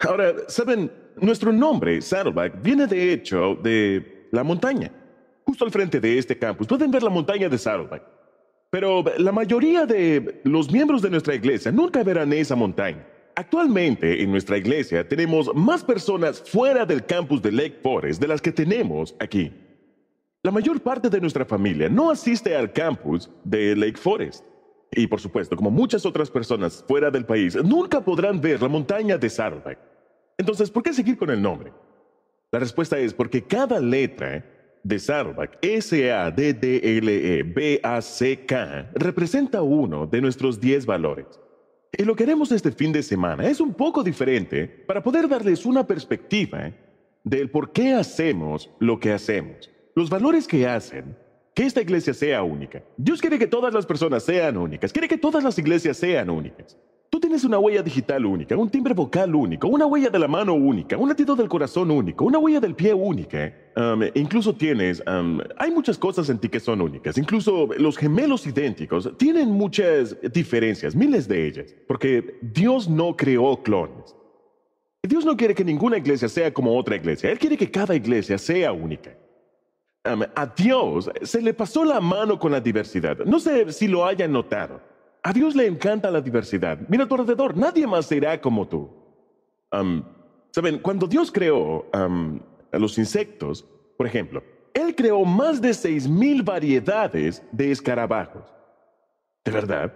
Ahora, saben, nuestro nombre, Saddleback, viene de hecho de la montaña. Justo al frente de este campus pueden ver la montaña de Saddleback. Pero la mayoría de los miembros de nuestra iglesia nunca verán esa montaña. Actualmente en nuestra iglesia tenemos más personas fuera del campus de Lake Forest de las que tenemos aquí. La mayor parte de nuestra familia no asiste al campus de Lake Forest. Y por supuesto, como muchas otras personas fuera del país, nunca podrán ver la montaña de Sarvak. Entonces, ¿por qué seguir con el nombre? La respuesta es porque cada letra de Sarvak e S-A-D-D-L-E-B-A-C-K, representa uno de nuestros 10 valores. Y lo que haremos este fin de semana es un poco diferente para poder darles una perspectiva del por qué hacemos lo que hacemos. Los valores que hacen que esta iglesia sea única. Dios quiere que todas las personas sean únicas, quiere que todas las iglesias sean únicas. Tú tienes una huella digital única, un timbre vocal único, una huella de la mano única, un latido del corazón único, una huella del pie única. Um, incluso tienes, um, hay muchas cosas en ti que son únicas. Incluso los gemelos idénticos tienen muchas diferencias, miles de ellas, porque Dios no creó clones. Dios no quiere que ninguna iglesia sea como otra iglesia. Él quiere que cada iglesia sea única a Dios se le pasó la mano con la diversidad. No sé si lo hayan notado. A Dios le encanta la diversidad. Mira a tu alrededor, nadie más será como tú. Saben, cuando Dios creó a los insectos, por ejemplo, Él creó más de 6.000 variedades de escarabajos. ¿De verdad?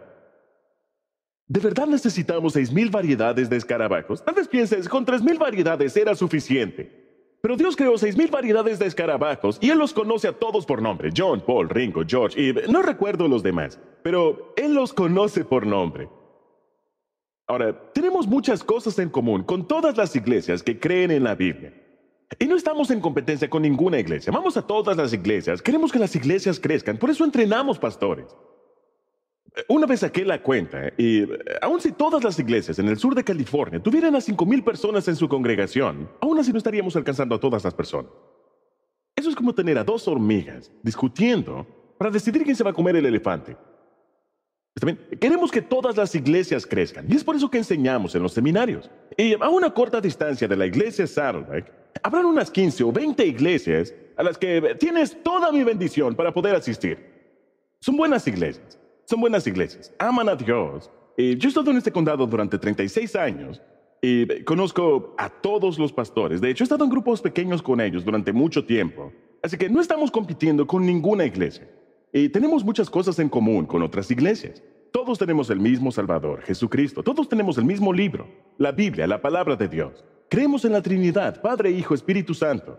¿De verdad necesitamos 6.000 variedades de escarabajos? Tal vez pienses, con 3.000 variedades era suficiente. Pero Dios creó seis mil variedades de escarabajos y Él los conoce a todos por nombre. John, Paul, Ringo, George y no recuerdo los demás, pero Él los conoce por nombre. Ahora, tenemos muchas cosas en común con todas las iglesias que creen en la Biblia. Y no estamos en competencia con ninguna iglesia. Vamos a todas las iglesias. Queremos que las iglesias crezcan. Por eso entrenamos pastores. Una vez saqué la cuenta, y aun si todas las iglesias en el sur de California tuvieran a 5.000 personas en su congregación, aún así no estaríamos alcanzando a todas las personas. Eso es como tener a dos hormigas discutiendo para decidir quién se va a comer el elefante. Queremos que todas las iglesias crezcan, y es por eso que enseñamos en los seminarios. Y a una corta distancia de la iglesia Saddleback, habrán unas 15 o 20 iglesias a las que eh, tienes toda mi bendición para poder asistir. Son buenas iglesias son buenas iglesias, aman a Dios. Eh, yo he estado en este condado durante 36 años y conozco a todos los pastores. De hecho, he estado en grupos pequeños con ellos durante mucho tiempo. Así que no estamos compitiendo con ninguna iglesia. tenemos muchas cosas en común con otras iglesias. Todos tenemos el mismo Salvador, Jesucristo. Todos tenemos el mismo libro, la Biblia, la palabra de Dios. Creemos en la Trinidad, Padre, Hijo, Espíritu Santo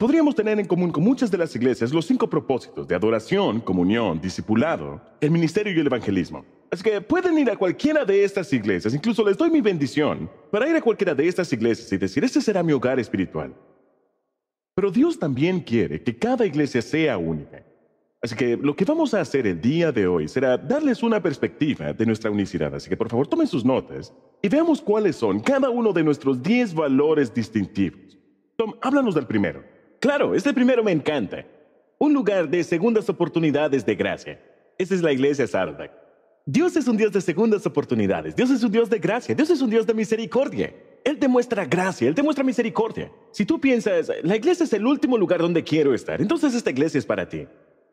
podríamos tener en común con muchas de las iglesias los cinco propósitos de adoración, comunión, discipulado, el ministerio y el evangelismo. Así que pueden ir a cualquiera de estas iglesias, incluso les doy mi bendición para ir a cualquiera de estas iglesias y decir, este será mi hogar espiritual. Pero Dios también quiere que cada iglesia sea única. Así que lo que vamos a hacer el día de hoy será darles una perspectiva de nuestra unicidad. Así que por favor tomen sus notas y veamos cuáles son cada uno de nuestros 10 valores distintivos. Tom, háblanos del primero. Claro, este primero me encanta. Un lugar de segundas oportunidades de gracia. Esta es la iglesia Sardak. Dios es un Dios de segundas oportunidades. Dios es un Dios de gracia. Dios es un Dios de misericordia. Él te muestra gracia, Él te muestra misericordia. Si tú piensas, la iglesia es el último lugar donde quiero estar, entonces esta iglesia es para ti.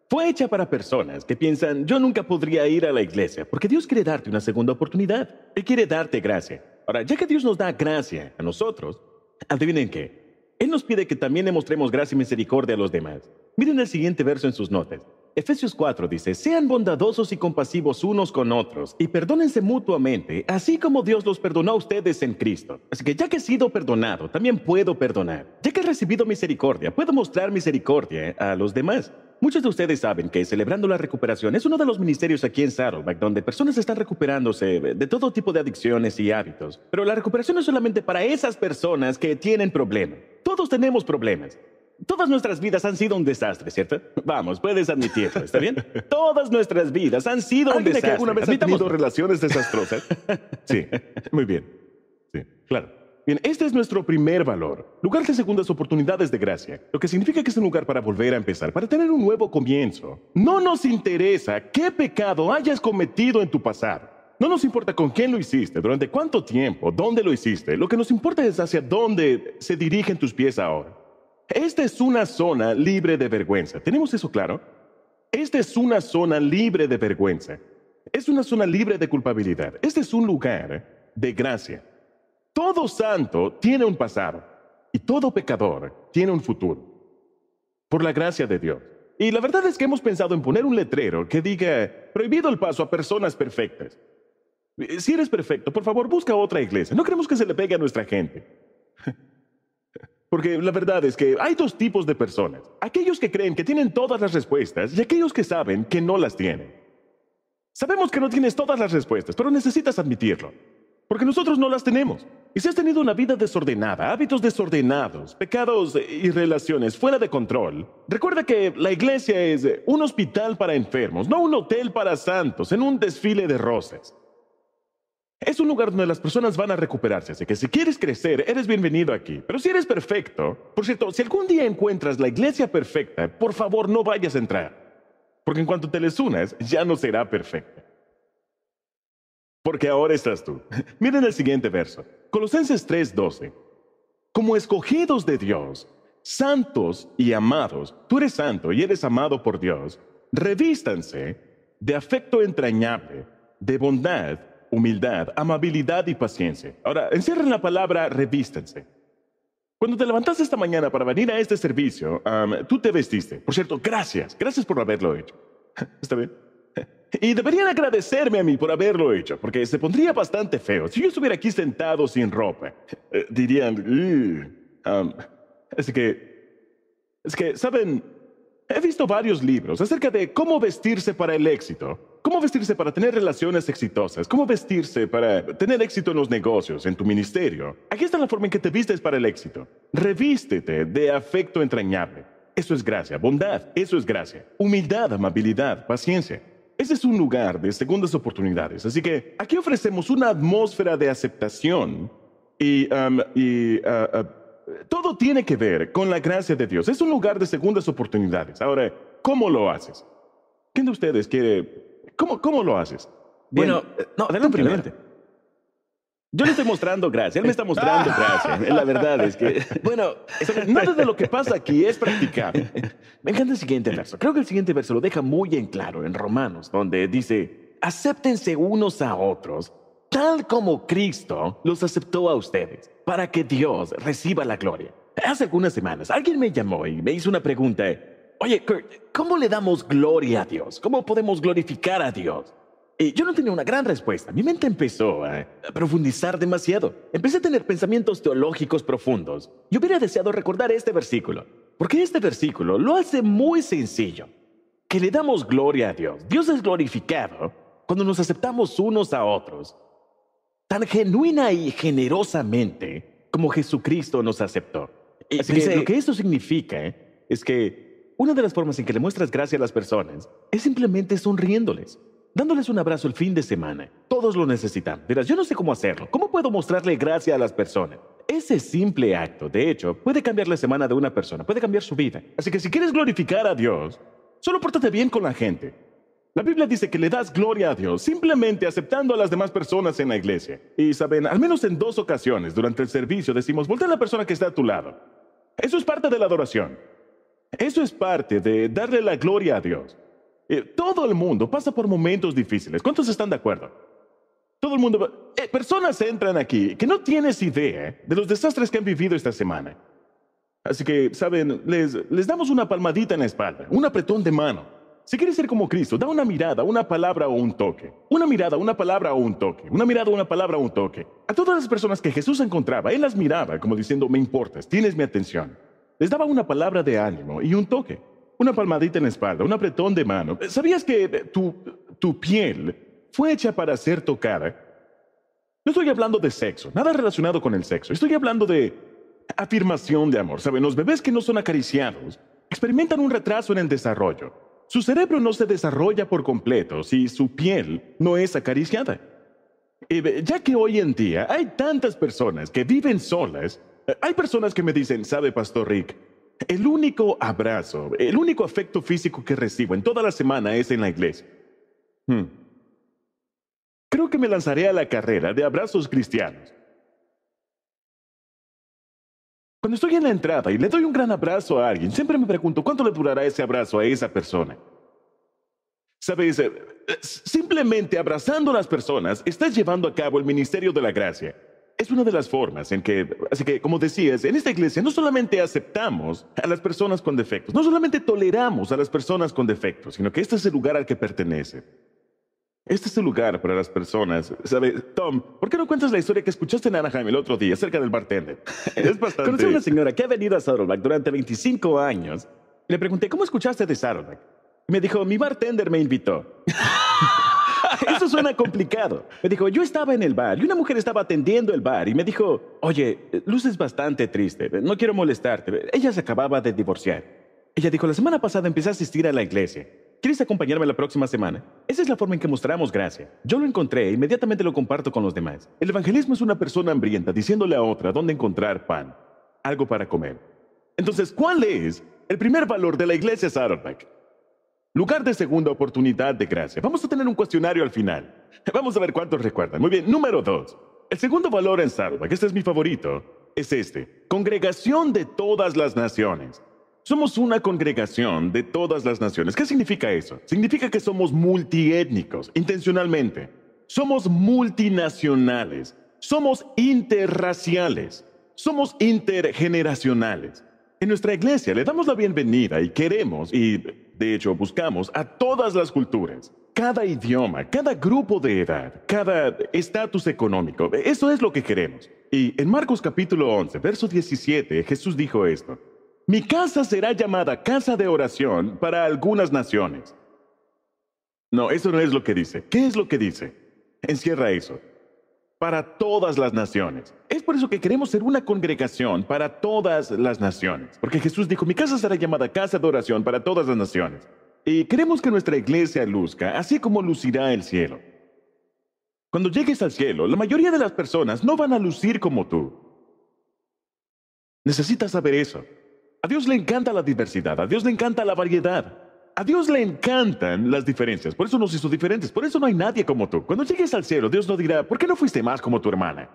Fue hecha para personas que piensan, yo nunca podría ir a la iglesia, porque Dios quiere darte una segunda oportunidad. Él quiere darte gracia. Ahora, ya que Dios nos da gracia a nosotros, adivinen qué, él nos pide que también le mostremos gracia y misericordia a los demás. Miren el siguiente verso en sus notas. Efesios 4 dice, sean bondadosos y compasivos unos con otros y perdónense mutuamente, así como Dios los perdonó a ustedes en Cristo. Así que ya que he sido perdonado, también puedo perdonar. Ya que he recibido misericordia, puedo mostrar misericordia a los demás. Muchos de ustedes saben que Celebrando la Recuperación es uno de los ministerios aquí en Saddleback donde personas están recuperándose de todo tipo de adicciones y hábitos. Pero la recuperación es solamente para esas personas que tienen problemas. Todos tenemos problemas. Todas nuestras vidas han sido un desastre, ¿cierto? Vamos, puedes admitirlo, ¿está bien? Todas nuestras vidas han sido un desastre. alguna vez ha relaciones desastrosas? Sí, muy bien. Sí, claro. Bien, este es nuestro primer valor, lugar de segundas oportunidades de gracia, lo que significa que es un lugar para volver a empezar, para tener un nuevo comienzo. No nos interesa qué pecado hayas cometido en tu pasado. No nos importa con quién lo hiciste, durante cuánto tiempo, dónde lo hiciste. Lo que nos importa es hacia dónde se dirigen tus pies ahora. Esta es una zona libre de vergüenza. ¿Tenemos eso claro? Esta es una zona libre de vergüenza. Es una zona libre de culpabilidad. Este es un lugar de gracia. Todo santo tiene un pasado y todo pecador tiene un futuro. Por la gracia de Dios. Y la verdad es que hemos pensado en poner un letrero que diga, prohibido el paso a personas perfectas. Si eres perfecto, por favor, busca otra iglesia. No queremos que se le pegue a nuestra gente. Porque la verdad es que hay dos tipos de personas. Aquellos que creen que tienen todas las respuestas y aquellos que saben que no las tienen. Sabemos que no tienes todas las respuestas, pero necesitas admitirlo. Porque nosotros no las tenemos. Y si has tenido una vida desordenada, hábitos desordenados, pecados y relaciones fuera de control, recuerda que la iglesia es un hospital para enfermos, no un hotel para santos, en un desfile de roces. Es un lugar donde las personas van a recuperarse, así que si quieres crecer, eres bienvenido aquí. Pero si eres perfecto, por cierto, si algún día encuentras la iglesia perfecta, por favor no vayas a entrar, porque en cuanto te les unas, ya no será perfecta. Porque ahora estás tú. Miren el siguiente verso, Colosenses 3:12. Como escogidos de Dios, santos y amados, tú eres santo y eres amado por Dios, revístanse de afecto entrañable, de bondad, humildad, amabilidad y paciencia. Ahora, encierren la palabra revístense. Cuando te levantaste esta mañana para venir a este servicio, tú te vestiste. Por cierto, gracias, gracias por haberlo hecho. ¿Está bien? Y deberían agradecerme a mí por haberlo hecho, porque se pondría bastante feo. Si yo estuviera aquí sentado sin ropa, eh, dirían, es que, es que, ¿saben? He visto varios libros acerca de cómo vestirse para el éxito, cómo vestirse para tener relaciones exitosas, cómo vestirse para tener éxito en los negocios, en tu ministerio. Aquí está la forma en que te vistes para el éxito. Revístete de afecto entrañable. Eso es gracia, bondad, eso es gracia, humildad, amabilidad, paciencia. Ese es un lugar de segundas oportunidades, así que aquí ofrecemos una atmósfera de aceptación y, um, uh, uh, todo tiene que ver con la gracia de Dios. Es un lugar de segundas oportunidades. Ahora, ¿cómo lo haces? ¿Quién de ustedes quiere... ¿Cómo, cómo lo haces? bueno, eh, no, adelante, adelante. Yo le estoy mostrando gracia, él me está mostrando gracia. La verdad es que, bueno, nada de lo que pasa aquí es practicable. Me encanta el siguiente verso. Creo que el siguiente verso lo deja muy en claro en Romanos, donde dice, acéptense unos a otros tal como Cristo los aceptó a ustedes, para que Dios reciba la gloria. Hace algunas semanas alguien me llamó y me hizo una pregunta. Oye, Kurt, ¿cómo le damos gloria a Dios? ¿Cómo podemos glorificar a Dios? Y yo no tenía una gran respuesta. Mi mente empezó a, profundizar demasiado. Empecé a tener pensamientos teológicos profundos. Y hubiera deseado recordar este versículo, porque este versículo lo hace muy sencillo. Que le damos gloria a Dios. Dios es glorificado cuando nos aceptamos unos a otros tan genuina y generosamente como Jesucristo nos aceptó. Así que lo que esto significa eh, es que una de las formas en que le muestras gracia a las personas es simplemente sonriéndoles, dándoles un abrazo el fin de semana. Todos lo necesitan. Verás, yo no sé cómo hacerlo. ¿Cómo puedo mostrarle gracia a las personas? Ese simple acto, de hecho, puede cambiar la semana de una persona, puede cambiar su vida. Así que si quieres glorificar a Dios, solo pórtate bien con la gente. La Biblia dice que le das gloria a Dios simplemente aceptando a las demás personas en la iglesia. Y saben, al menos en dos ocasiones durante el servicio decimos, voltea a la persona que está a tu lado. Eso es parte de la adoración. Eso es parte de darle la gloria a Dios. Eh, todo el mundo pasa por momentos difíciles. ¿Cuántos están de acuerdo? Todo el mundo... Eh, personas entran aquí que no tienes idea de los desastres que han vivido esta semana. Así que, saben, les damos una palmadita en la espalda, un apretón de mano si quieres ser como Cristo, da una mirada, una palabra o un toque. Una mirada, una palabra o un toque. Una mirada, una palabra o un toque. A todas las personas que Jesús encontraba, Él las miraba como diciendo, me importas, tienes mi atención. Les daba una palabra de ánimo y un toque. Una palmadita en la espalda, un apretón de mano. ¿Sabías que eh, tu, tu piel fue hecha para ser tocada? No estoy hablando de sexo, nada relacionado con el sexo. Estoy hablando de afirmación de amor. ¿Saben? Los bebés que no son acariciados experimentan un retraso en el desarrollo. Su cerebro no se desarrolla por completo si su piel no es acariciada. ya que hoy en día hay tantas personas que viven solas, eh, hay personas que me dicen, sabe, Pastor Rick, el único abrazo, el único afecto físico que recibo en toda la semana es en la iglesia. Hmm. Creo que me lanzaré a la carrera de abrazos cristianos. Cuando estoy en la entrada y le doy un gran abrazo a alguien, siempre me pregunto cuánto le durará ese abrazo a esa persona. Sabes, eh, simplemente abrazando a las personas, estás llevando a cabo el ministerio de la gracia. Es una de las formas en que, así que como decías, en esta iglesia no solamente aceptamos a las personas con defectos, no solamente toleramos a las personas con defectos, sino que este es el lugar al que pertenece. Este es un lugar para las personas. ¿Sabes? Tom, ¿por qué no cuentas la historia que escuchaste en Anaheim el otro día acerca del bartender? es bastante. Conocí a una señora que ha venido a Saddleback durante 25 años. Le pregunté, ¿cómo escuchaste de y Me dijo, mi bartender me invitó. Eso suena complicado. Me dijo, yo estaba en el bar y una mujer estaba atendiendo el bar y me dijo, oye, es bastante triste, no quiero molestarte. Ella se acababa de divorciar. Ella dijo, la semana pasada empecé a asistir a la iglesia. ¿Quieres acompañarme la próxima semana? Esa es la forma en que mostramos gracia. Yo lo encontré e inmediatamente lo comparto con los demás. El evangelismo es una persona hambrienta diciéndole a otra dónde encontrar pan, algo para comer. Entonces, ¿cuál es el primer valor de la iglesia Saddleback? Lugar de segunda oportunidad de gracia. Vamos a tener un cuestionario al final. Vamos a ver cuántos recuerdan. Muy bien, número dos. El segundo valor en Saddleback, este es mi favorito, es este. Congregación de todas las naciones. Somos una congregación de todas las naciones. ¿Qué significa eso? Significa que somos multiétnicos, intencionalmente. Somos multinacionales. Somos interraciales. Somos intergeneracionales. En nuestra iglesia le damos la bienvenida y queremos y, de hecho, buscamos a todas las culturas, cada idioma, cada grupo de edad, cada estatus económico. Eso es lo que queremos. Y en Marcos capítulo 11, verso 17, Jesús dijo esto. Mi casa será llamada casa de oración para algunas naciones. No, eso no es lo que dice. ¿Qué es lo que dice? Encierra eso. Para todas las naciones. Es por eso que queremos ser una congregación para todas las naciones. Porque Jesús dijo, mi casa será llamada casa de oración para todas las naciones. Y queremos que nuestra iglesia luzca así como lucirá el cielo. Cuando llegues al cielo, la mayoría de las personas no van a lucir como tú. Necesitas saber eso. A Dios le encanta la diversidad, a Dios le encanta la variedad. A Dios le encantan las diferencias, por eso nos hizo diferentes, por eso no hay nadie como tú. Cuando llegues al cielo, Dios no dirá, ¿por qué no fuiste más como tu hermana?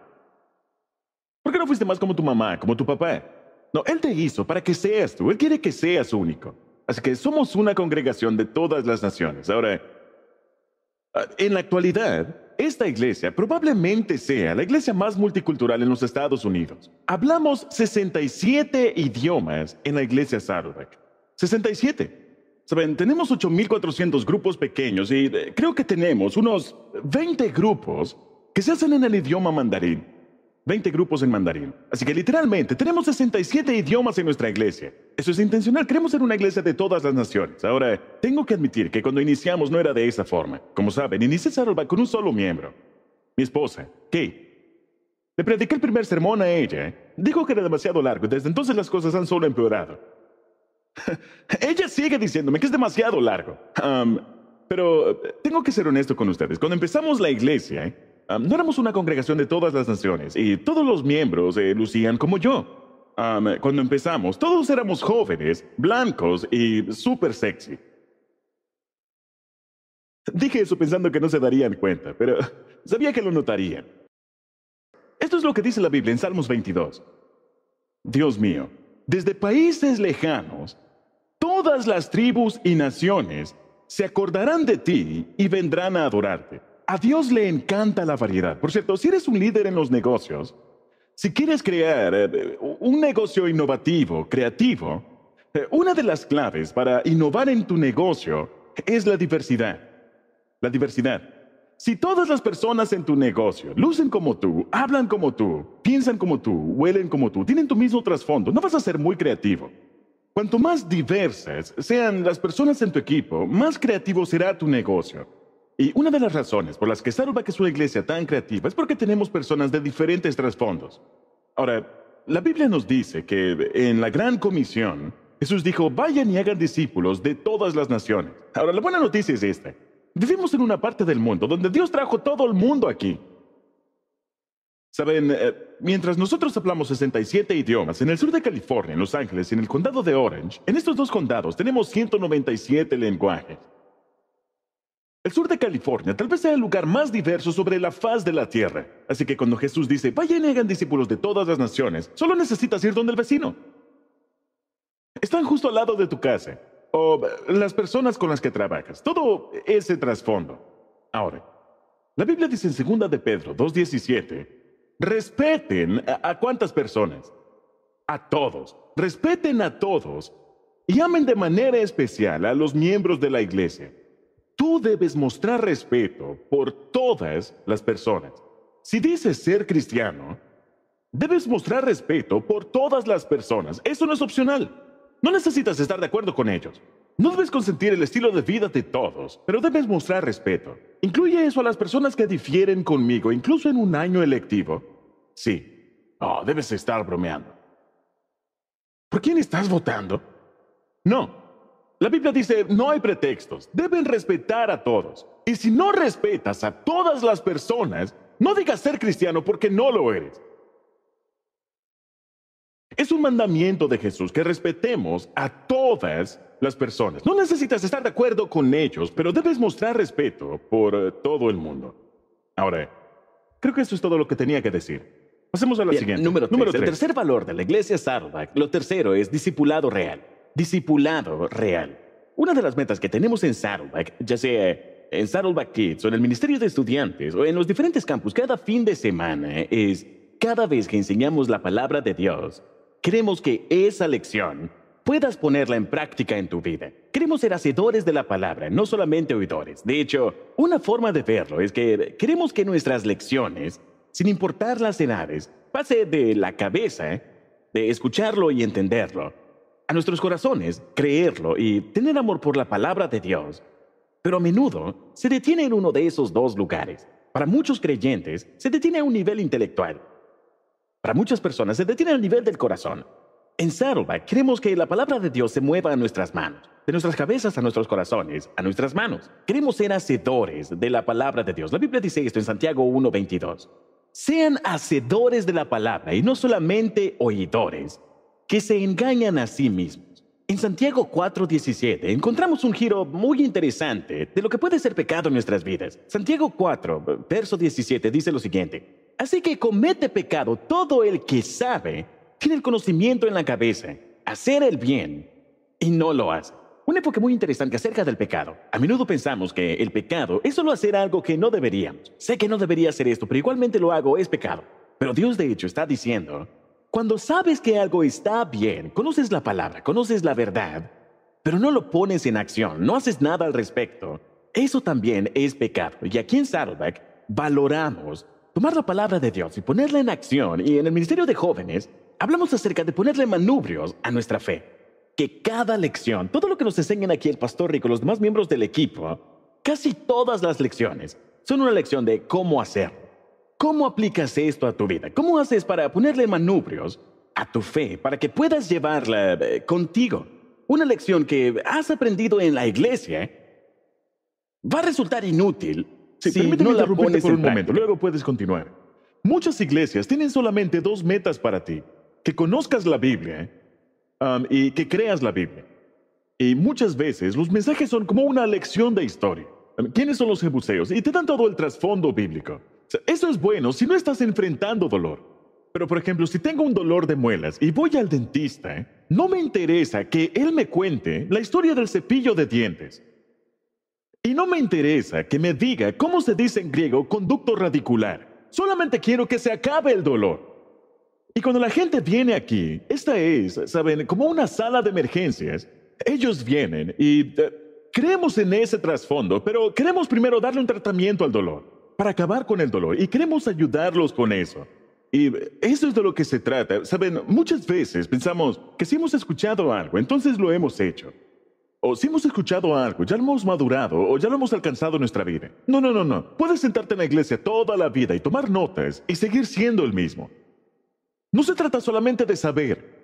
¿Por qué no fuiste más como tu mamá, como tu papá? No, Él te hizo para que seas tú, Él quiere que seas único. Así que somos una congregación de todas las naciones. Ahora, ah, en la actualidad, esta iglesia probablemente sea la iglesia más multicultural en los Estados Unidos. Hablamos 67 idiomas en la iglesia Saddleback. 67. Saben, tenemos 8.400 grupos pequeños y eh, creo que tenemos unos 20 grupos que se hacen en el idioma mandarín. 20 grupos en mandarín. Así que literalmente tenemos 67 idiomas en nuestra iglesia. Eso es intencional, queremos ser una iglesia de todas las naciones. Ahora, tengo que admitir que cuando iniciamos no era de esa forma. Como saben, inicié salva con un solo miembro. Mi esposa, ¿qué? Le prediqué el primer sermón a ella. ¿eh? Dijo que era demasiado largo desde entonces las cosas han solo empeorado. ella sigue diciéndome que es demasiado largo. pero eh, tengo que ser honesto con ustedes. Cuando empezamos la iglesia, ¿eh? Ah, no éramos una congregación de todas las naciones y todos los miembros eh, lucían como yo. cuando empezamos, todos éramos jóvenes, blancos y súper sexy. Dije eso pensando que no se darían cuenta, pero sabía que lo notarían. Esto es lo que dice la Biblia en Salmos 22. Dios mío, desde países lejanos, todas las tribus y naciones se acordarán de ti y vendrán a adorarte a Dios le encanta la variedad. Por cierto, si eres un líder en los negocios, si quieres crear eh, eh, un negocio innovativo, creativo, eh, una de las claves para innovar en tu negocio es la diversidad. La diversidad. Si todas las personas en tu negocio lucen como tú, hablan como tú, piensan como tú, huelen como tú, tienen tu mismo trasfondo, no vas a ser muy creativo. Cuanto más diversas sean las personas en tu equipo, más creativo será tu negocio. Y una de las razones por las que que es una iglesia tan creativa es porque tenemos personas de diferentes trasfondos. Ahora, la Biblia nos dice que en la Gran Comisión, Jesús dijo, vayan y hagan discípulos de todas las naciones. Ahora, la buena noticia es esta. Vivimos en una parte del mundo donde Dios trajo todo el mundo aquí. Saben, eh, mientras nosotros hablamos 67 idiomas, en el sur de California, en Los Ángeles en el condado de Orange, en estos dos condados tenemos 197 lenguajes. El sur de California tal vez sea el lugar más diverso sobre la faz de la tierra. Así que cuando Jesús dice, vayan y hagan discípulos de todas las naciones, solo necesitas ir donde el vecino. Están justo al lado de tu casa, o las personas con las que trabajas, todo ese trasfondo. Ahora, la Biblia dice en 2 de Pedro 2.17, respeten a, a cuántas personas, a todos, respeten a todos y amen de manera especial a los miembros de la iglesia. Tú debes mostrar respeto por todas las personas. Si dices ser cristiano, debes mostrar respeto por todas las personas. Eso no es opcional. No necesitas estar de acuerdo con ellos. No debes consentir el estilo de vida de todos, pero debes mostrar respeto. Incluye eso a las personas que difieren conmigo, incluso en un año electivo. Sí. Oh, debes estar bromeando. ¿Por quién estás votando? No, la Biblia dice, no hay pretextos, deben respetar a todos. Y si no respetas a todas las personas, no digas ser cristiano porque no lo eres. Es un mandamiento de Jesús que respetemos a todas las personas. No necesitas estar de acuerdo con ellos, pero debes mostrar respeto por eh, todo el mundo. Ahora, creo que eso es todo lo que tenía que decir. Pasemos a la siguiente. Número, tres. El tercer valor de la iglesia sarda, lo tercero es discipulado real discipulado real. Una de las metas que tenemos en Saddleback, ya sea en Saddleback Kids o en el Ministerio de Estudiantes o en los diferentes campus cada fin de semana, es cada vez que enseñamos la palabra de Dios, queremos que esa lección puedas ponerla en práctica en tu vida. Queremos ser hacedores de la palabra, no solamente oidores. De hecho, una forma de verlo es que queremos que nuestras lecciones, sin importar las edades, pase de la cabeza, de escucharlo y entenderlo, a nuestros corazones creerlo y tener amor por la palabra de Dios. Pero a menudo se detiene en uno de esos dos lugares. Para muchos creyentes se detiene a un nivel intelectual. Para muchas personas se detiene al nivel del corazón. En Saddleback creemos que la palabra de Dios se mueva a nuestras manos, de nuestras cabezas a nuestros corazones, a nuestras manos. Queremos ser hacedores de la palabra de Dios. La Biblia dice esto en Santiago 1.22. Sean hacedores de la palabra y no solamente oidores que se engañan a sí mismos. En Santiago 4:17 encontramos un giro muy interesante de lo que puede ser pecado en nuestras vidas. Santiago 4, verso 17 dice lo siguiente. Así que comete pecado todo el que sabe, tiene el conocimiento en la cabeza, hacer el bien y no lo hace. Un época muy interesante acerca del pecado. A menudo pensamos que el pecado es solo hacer algo que no deberíamos. Sé que no debería hacer esto, pero igualmente lo hago, es pecado. Pero Dios de hecho está diciendo cuando sabes que algo está bien, conoces la palabra, conoces la verdad, pero no lo pones en acción, no haces nada al respecto, eso también es pecado. Y aquí en Saddleback valoramos tomar la palabra de Dios y ponerla en acción. Y en el Ministerio de Jóvenes hablamos acerca de ponerle manubrios a nuestra fe. Que cada lección, todo lo que nos enseñan aquí el pastor Rico, los demás miembros del equipo, casi todas las lecciones son una lección de cómo hacerlo ¿Cómo aplicas esto a tu vida? ¿Cómo haces para ponerle manubrios a tu fe para que puedas llevarla eh, contigo? Una lección que has aprendido en la iglesia ¿eh? va a resultar inútil si no la pones por un momento. Luego puedes continuar. Muchas iglesias tienen solamente dos metas para ti: que conozcas la Biblia ¿eh? y que creas la Biblia. Y muchas veces los mensajes son como una lección de historia. ¿Quiénes son los jebuseos? Y te dan todo el trasfondo bíblico. Eso es bueno si no estás enfrentando dolor. Pero por ejemplo, si tengo un dolor de muelas y voy al dentista, ¿eh? no me interesa que él me cuente la historia del cepillo de dientes. Y no me interesa que me diga cómo se dice en griego conducto radicular. Solamente quiero que se acabe el dolor. Y cuando la gente viene aquí, esta es, saben, como una sala de emergencias. Ellos vienen y eh, creemos en ese trasfondo, pero queremos primero darle un tratamiento al dolor para acabar con el dolor y queremos ayudarlos con eso. Y eso es de lo que se trata. Saben, muchas veces pensamos que si hemos escuchado algo, entonces lo hemos hecho. O si hemos escuchado algo, ya lo hemos madurado o ya lo hemos alcanzado en nuestra vida. No, no, no, no. Puedes sentarte en la iglesia toda la vida y tomar notas y seguir siendo el mismo. No se trata solamente de saber.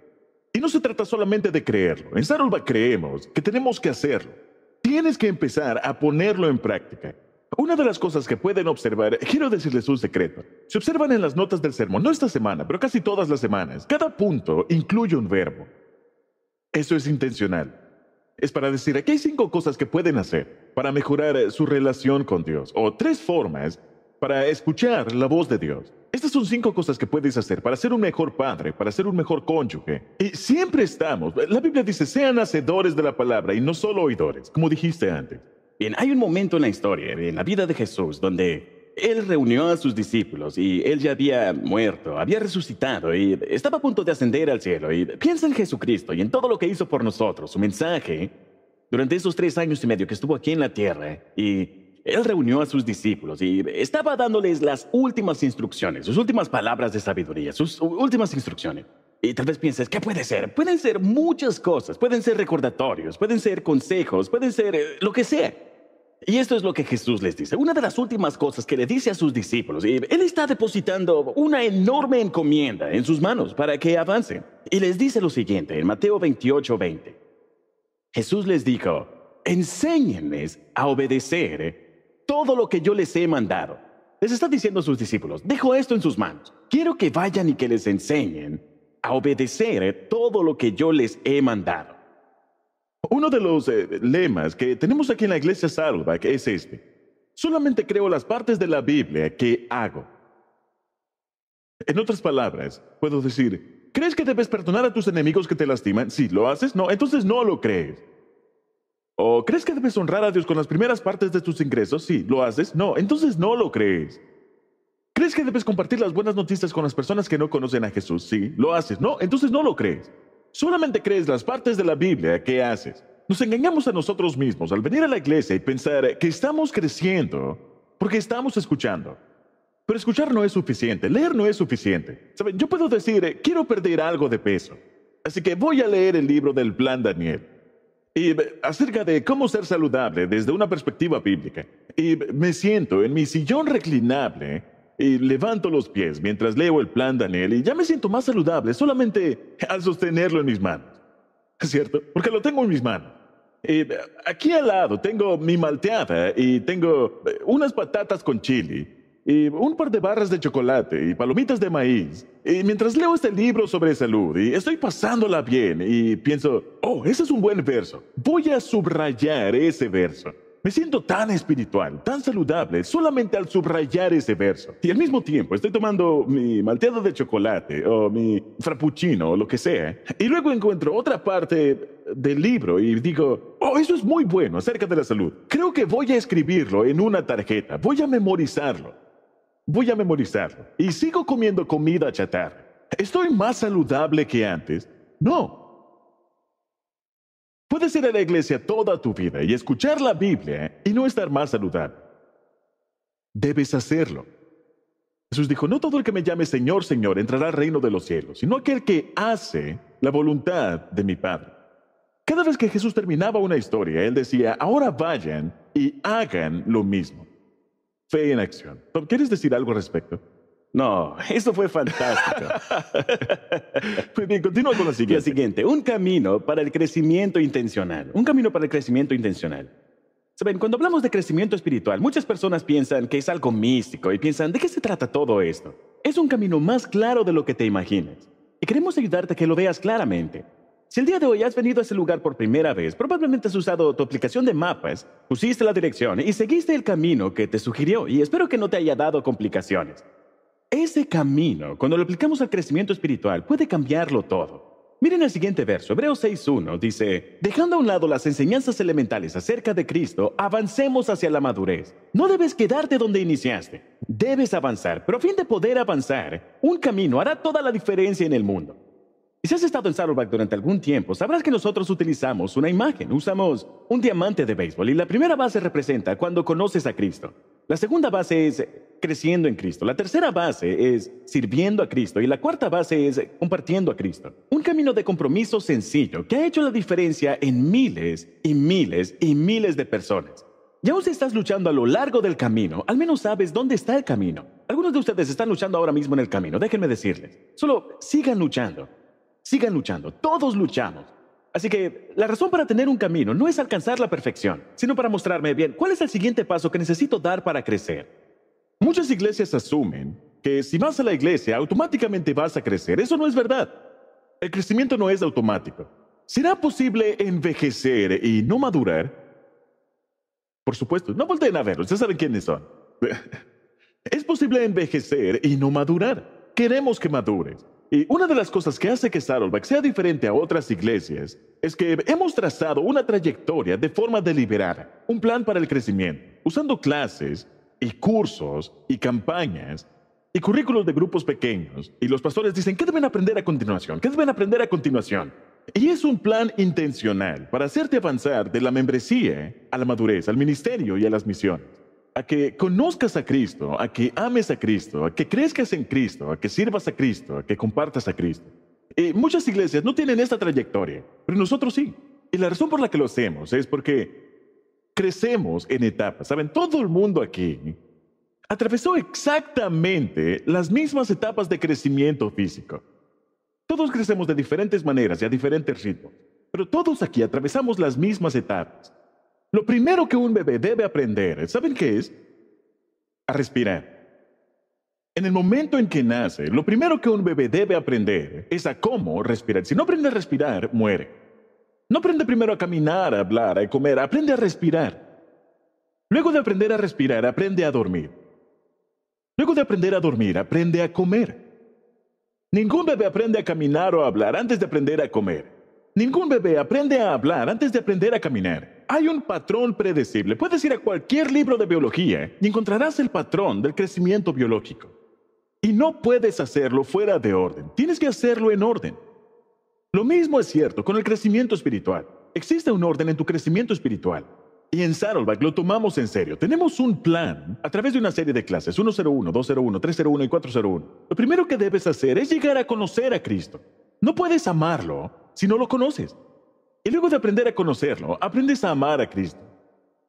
Y no se trata solamente de creerlo. En Sarulba creemos que tenemos que hacerlo. Tienes que empezar a ponerlo en práctica. Una de las cosas que pueden observar, quiero decirles un secreto. Se observan en las notas del sermón, no esta semana, pero casi todas las semanas. Cada punto incluye un verbo. Eso es intencional. Es para decir, aquí hay cinco cosas que pueden hacer para mejorar eh, su relación con Dios, o tres formas para escuchar la voz de Dios. Estas son cinco cosas que puedes hacer para ser un mejor padre, para ser un mejor cónyuge. Y siempre estamos, la Biblia dice, sean hacedores de la palabra y no solo oidores, como dijiste antes. Bien, hay un momento en la historia, en la vida de Jesús, donde él reunió a sus discípulos y él ya había muerto, había resucitado y estaba a punto de ascender al cielo. Y piensa en Jesucristo y en todo lo que hizo por nosotros, su mensaje, durante esos tres años y medio que estuvo aquí en la tierra. Y él reunió a sus discípulos y estaba dándoles las últimas instrucciones, sus últimas palabras de sabiduría, sus últimas instrucciones. Y tal vez pienses, ¿qué puede ser? Pueden ser muchas cosas, pueden ser recordatorios, pueden ser consejos, pueden ser eh, lo que sea. Y esto es lo que Jesús les dice. Una de las últimas cosas que le dice a sus discípulos, él está depositando una enorme encomienda en sus manos para que avancen. Y les dice lo siguiente en Mateo 28, 20. Jesús les dijo, enséñenles a obedecer todo lo que yo les he mandado. Les está diciendo a sus discípulos, dejo esto en sus manos. Quiero que vayan y que les enseñen a obedecer eh, todo lo que yo les he mandado. Uno de los eh, lemas que tenemos aquí en la iglesia Saddleback es este. Solamente creo las partes de la Biblia que hago. En otras palabras, puedo decir, ¿crees que debes perdonar a tus enemigos que te lastiman? Si lo haces, no, entonces no lo crees. ¿O crees que debes honrar a Dios con las primeras partes de tus ingresos? Si lo haces, no, entonces no lo crees. ¿Crees que debes compartir las buenas noticias con las personas que no conocen a Jesús? Sí, lo haces, ¿no? Entonces no lo crees. Solamente crees las partes de la Biblia que haces. Nos engañamos a nosotros mismos al venir a la iglesia y pensar que estamos creciendo porque estamos escuchando. Pero escuchar no es suficiente, leer no es suficiente. ¿Saben? Yo puedo decir, eh, quiero perder algo de peso. Así que voy a leer el libro del Plan Daniel. Y eh, acerca de cómo ser saludable desde una perspectiva bíblica. Y eh, me siento en mi sillón reclinable y levanto los pies mientras leo el plan Daniel y ya me siento más saludable solamente al sostenerlo en mis manos. ¿Cierto? Porque lo tengo en mis manos. Y eh, aquí al lado tengo mi malteada y tengo eh, unas patatas con chili y un par de barras de chocolate y palomitas de maíz. Y mientras leo este libro sobre salud y estoy pasándola bien y pienso, oh, ese es un buen verso. Voy a subrayar ese verso. Me siento tan espiritual, tan saludable, solamente al subrayar ese verso. Y al mismo tiempo estoy tomando mi malteado de chocolate o mi frappuccino o lo que sea. Y luego encuentro otra parte del libro y digo, oh, eso es muy bueno acerca de la salud. Creo que voy a escribirlo en una tarjeta, voy a memorizarlo. Voy a memorizarlo. Y sigo comiendo comida chatarra. ¿Estoy más saludable que antes? No, Puedes ir a la iglesia toda tu vida y escuchar la Biblia y no estar más saludable. Debes hacerlo. Jesús dijo, no todo el que me llame Señor, Señor entrará al reino de los cielos, sino aquel que hace la voluntad de mi Padre. Cada vez que Jesús terminaba una historia, él decía, ahora vayan y hagan lo mismo. Fe en acción. ¿Quieres decir algo al respecto? No, eso fue fantástico. Pues bien, continúa con lo siguiente. Lo siguiente, un camino para el crecimiento intencional. Un camino para el crecimiento intencional. Saben, cuando hablamos de crecimiento espiritual, muchas personas piensan que es algo místico y piensan, ¿de qué se trata todo esto? Es un camino más claro de lo que te imaginas. Y queremos ayudarte a que lo veas claramente. Si el día de hoy has venido a ese lugar por primera vez, probablemente has usado tu aplicación de mapas, pusiste la dirección y seguiste el camino que te sugirió y espero que no te haya dado complicaciones. Ese camino, cuando lo aplicamos al crecimiento espiritual, puede cambiarlo todo. Miren el siguiente verso, Hebreos 6.1 dice, Dejando a un lado las enseñanzas elementales acerca de Cristo, avancemos hacia la madurez. No debes quedarte donde iniciaste, debes avanzar, pero a fin de poder avanzar, un camino hará toda la diferencia en el mundo. Y si has estado en Saddleback durante algún tiempo, sabrás que nosotros utilizamos una imagen, usamos un diamante de béisbol y la primera base representa cuando conoces a Cristo. La segunda base es creciendo en Cristo. La tercera base es sirviendo a Cristo. Y la cuarta base es compartiendo a Cristo. Un camino de compromiso sencillo que ha hecho la diferencia en miles y miles y miles de personas. Y aún si estás luchando a lo largo del camino, al menos sabes dónde está el camino. Algunos de ustedes están luchando ahora mismo en el camino, déjenme decirles. Solo sigan luchando. Sigan luchando, todos luchamos. Así que la razón para tener un camino no es alcanzar la perfección, sino para mostrarme bien cuál es el siguiente paso que necesito dar para crecer. Muchas iglesias asumen que si vas a la iglesia automáticamente vas a crecer. Eso no es verdad. El crecimiento no es automático. ¿Será posible envejecer y no madurar? Por supuesto, no volteen a verlos, ya saben quiénes son. es posible envejecer y no madurar. Queremos que madures. Y una de las cosas que hace que Saddleback sea diferente a otras iglesias es que hemos trazado una trayectoria de forma deliberada, un plan para el crecimiento, usando clases y cursos y campañas y currículos de grupos pequeños. Y los pastores dicen, ¿qué deben aprender a continuación? ¿Qué deben aprender a continuación? Y es un plan intencional para hacerte avanzar de la membresía a la madurez, al ministerio y a las misiones a que conozcas a Cristo, a que ames a Cristo, a que crezcas en Cristo, a que sirvas a Cristo, a que compartas a Cristo. muchas iglesias no tienen esta trayectoria, pero nosotros sí. Y la razón por la que lo hacemos es porque crecemos en etapas. Saben, todo el mundo aquí atravesó exactamente las mismas etapas de crecimiento físico. Todos crecemos de diferentes maneras y a diferentes ritmos, pero todos aquí atravesamos las mismas etapas. Lo primero que un bebé debe aprender, ¿saben qué es? A respirar. En el momento en que nace, lo primero que un bebé debe aprender es a cómo respirar. Si no aprende a respirar, muere. No aprende primero a caminar, a hablar, a comer, aprende a respirar. Luego de aprender a respirar, aprende a dormir. Luego de aprender a dormir, aprende a comer. Ningún bebé aprende a caminar o a hablar antes de aprender a comer. Ningún bebé aprende a hablar antes de aprender a caminar hay un patrón predecible. Puedes ir a cualquier libro de biología y encontrarás el patrón del crecimiento biológico. Y no puedes hacerlo fuera de orden. Tienes que hacerlo en orden. Lo mismo es cierto con el crecimiento espiritual. Existe un orden en tu crecimiento espiritual. Y en Saddleback lo tomamos en serio. Tenemos un plan a través de una serie de clases, 101, 201, 301 y 401. Lo primero que debes hacer es llegar a conocer a Cristo. No puedes amarlo si no lo conoces. Y luego de aprender a conocerlo, aprendes a amar a Cristo.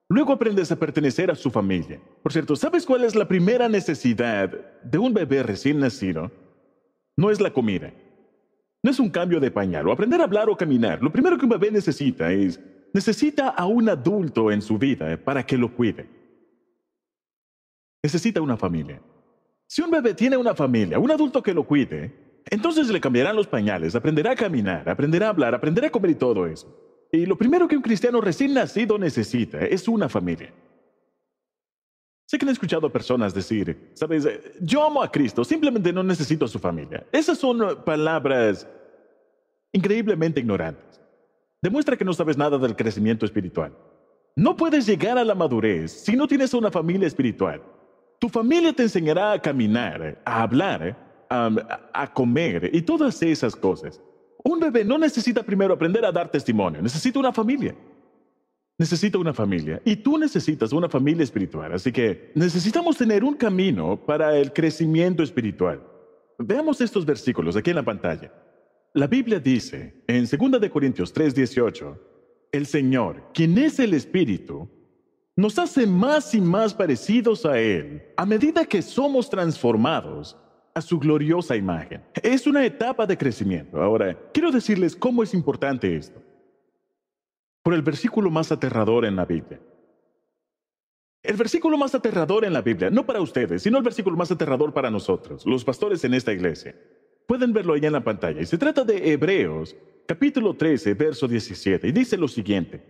Luego aprendes a pertenecer a su familia. Por cierto, ¿sabes cuál es la primera necesidad de un bebé recién nacido? No es la comida. No es un cambio de pañal o aprender a hablar o caminar. Lo primero que un bebé necesita es, necesita a un adulto en su vida para que lo cuide. Necesita una familia. Si un bebé tiene una familia, un adulto que lo cuide, entonces le cambiarán los pañales, aprenderá a caminar, aprenderá a hablar, aprenderá a comer y todo eso. Y lo primero que un cristiano recién nacido necesita es una familia. Sé que han escuchado personas decir, sabes, yo amo a Cristo, simplemente no necesito a su familia. Esas son palabras increíblemente ignorantes. Demuestra que no sabes nada del crecimiento espiritual. No puedes llegar a la madurez si no tienes una familia espiritual. Tu familia te enseñará a caminar, a hablar, a comer y todas esas cosas. Un bebé no necesita primero aprender a dar testimonio, necesita una familia. Necesita una familia y tú necesitas una familia espiritual, así que necesitamos tener un camino para el crecimiento espiritual. Veamos estos versículos aquí en la pantalla. La Biblia dice en 2 de Corintios 18, el Señor, quien es el Espíritu, nos hace más y más parecidos a Él a medida que somos transformados su gloriosa imagen. Es una etapa de crecimiento. Ahora, quiero decirles cómo es importante esto. Por el versículo más aterrador en la Biblia. El versículo más aterrador en la Biblia, no para ustedes, sino el versículo más aterrador para nosotros, los pastores en esta iglesia. Pueden verlo allá en la pantalla. Y se trata de Hebreos, capítulo 13, verso 17. Y dice lo siguiente.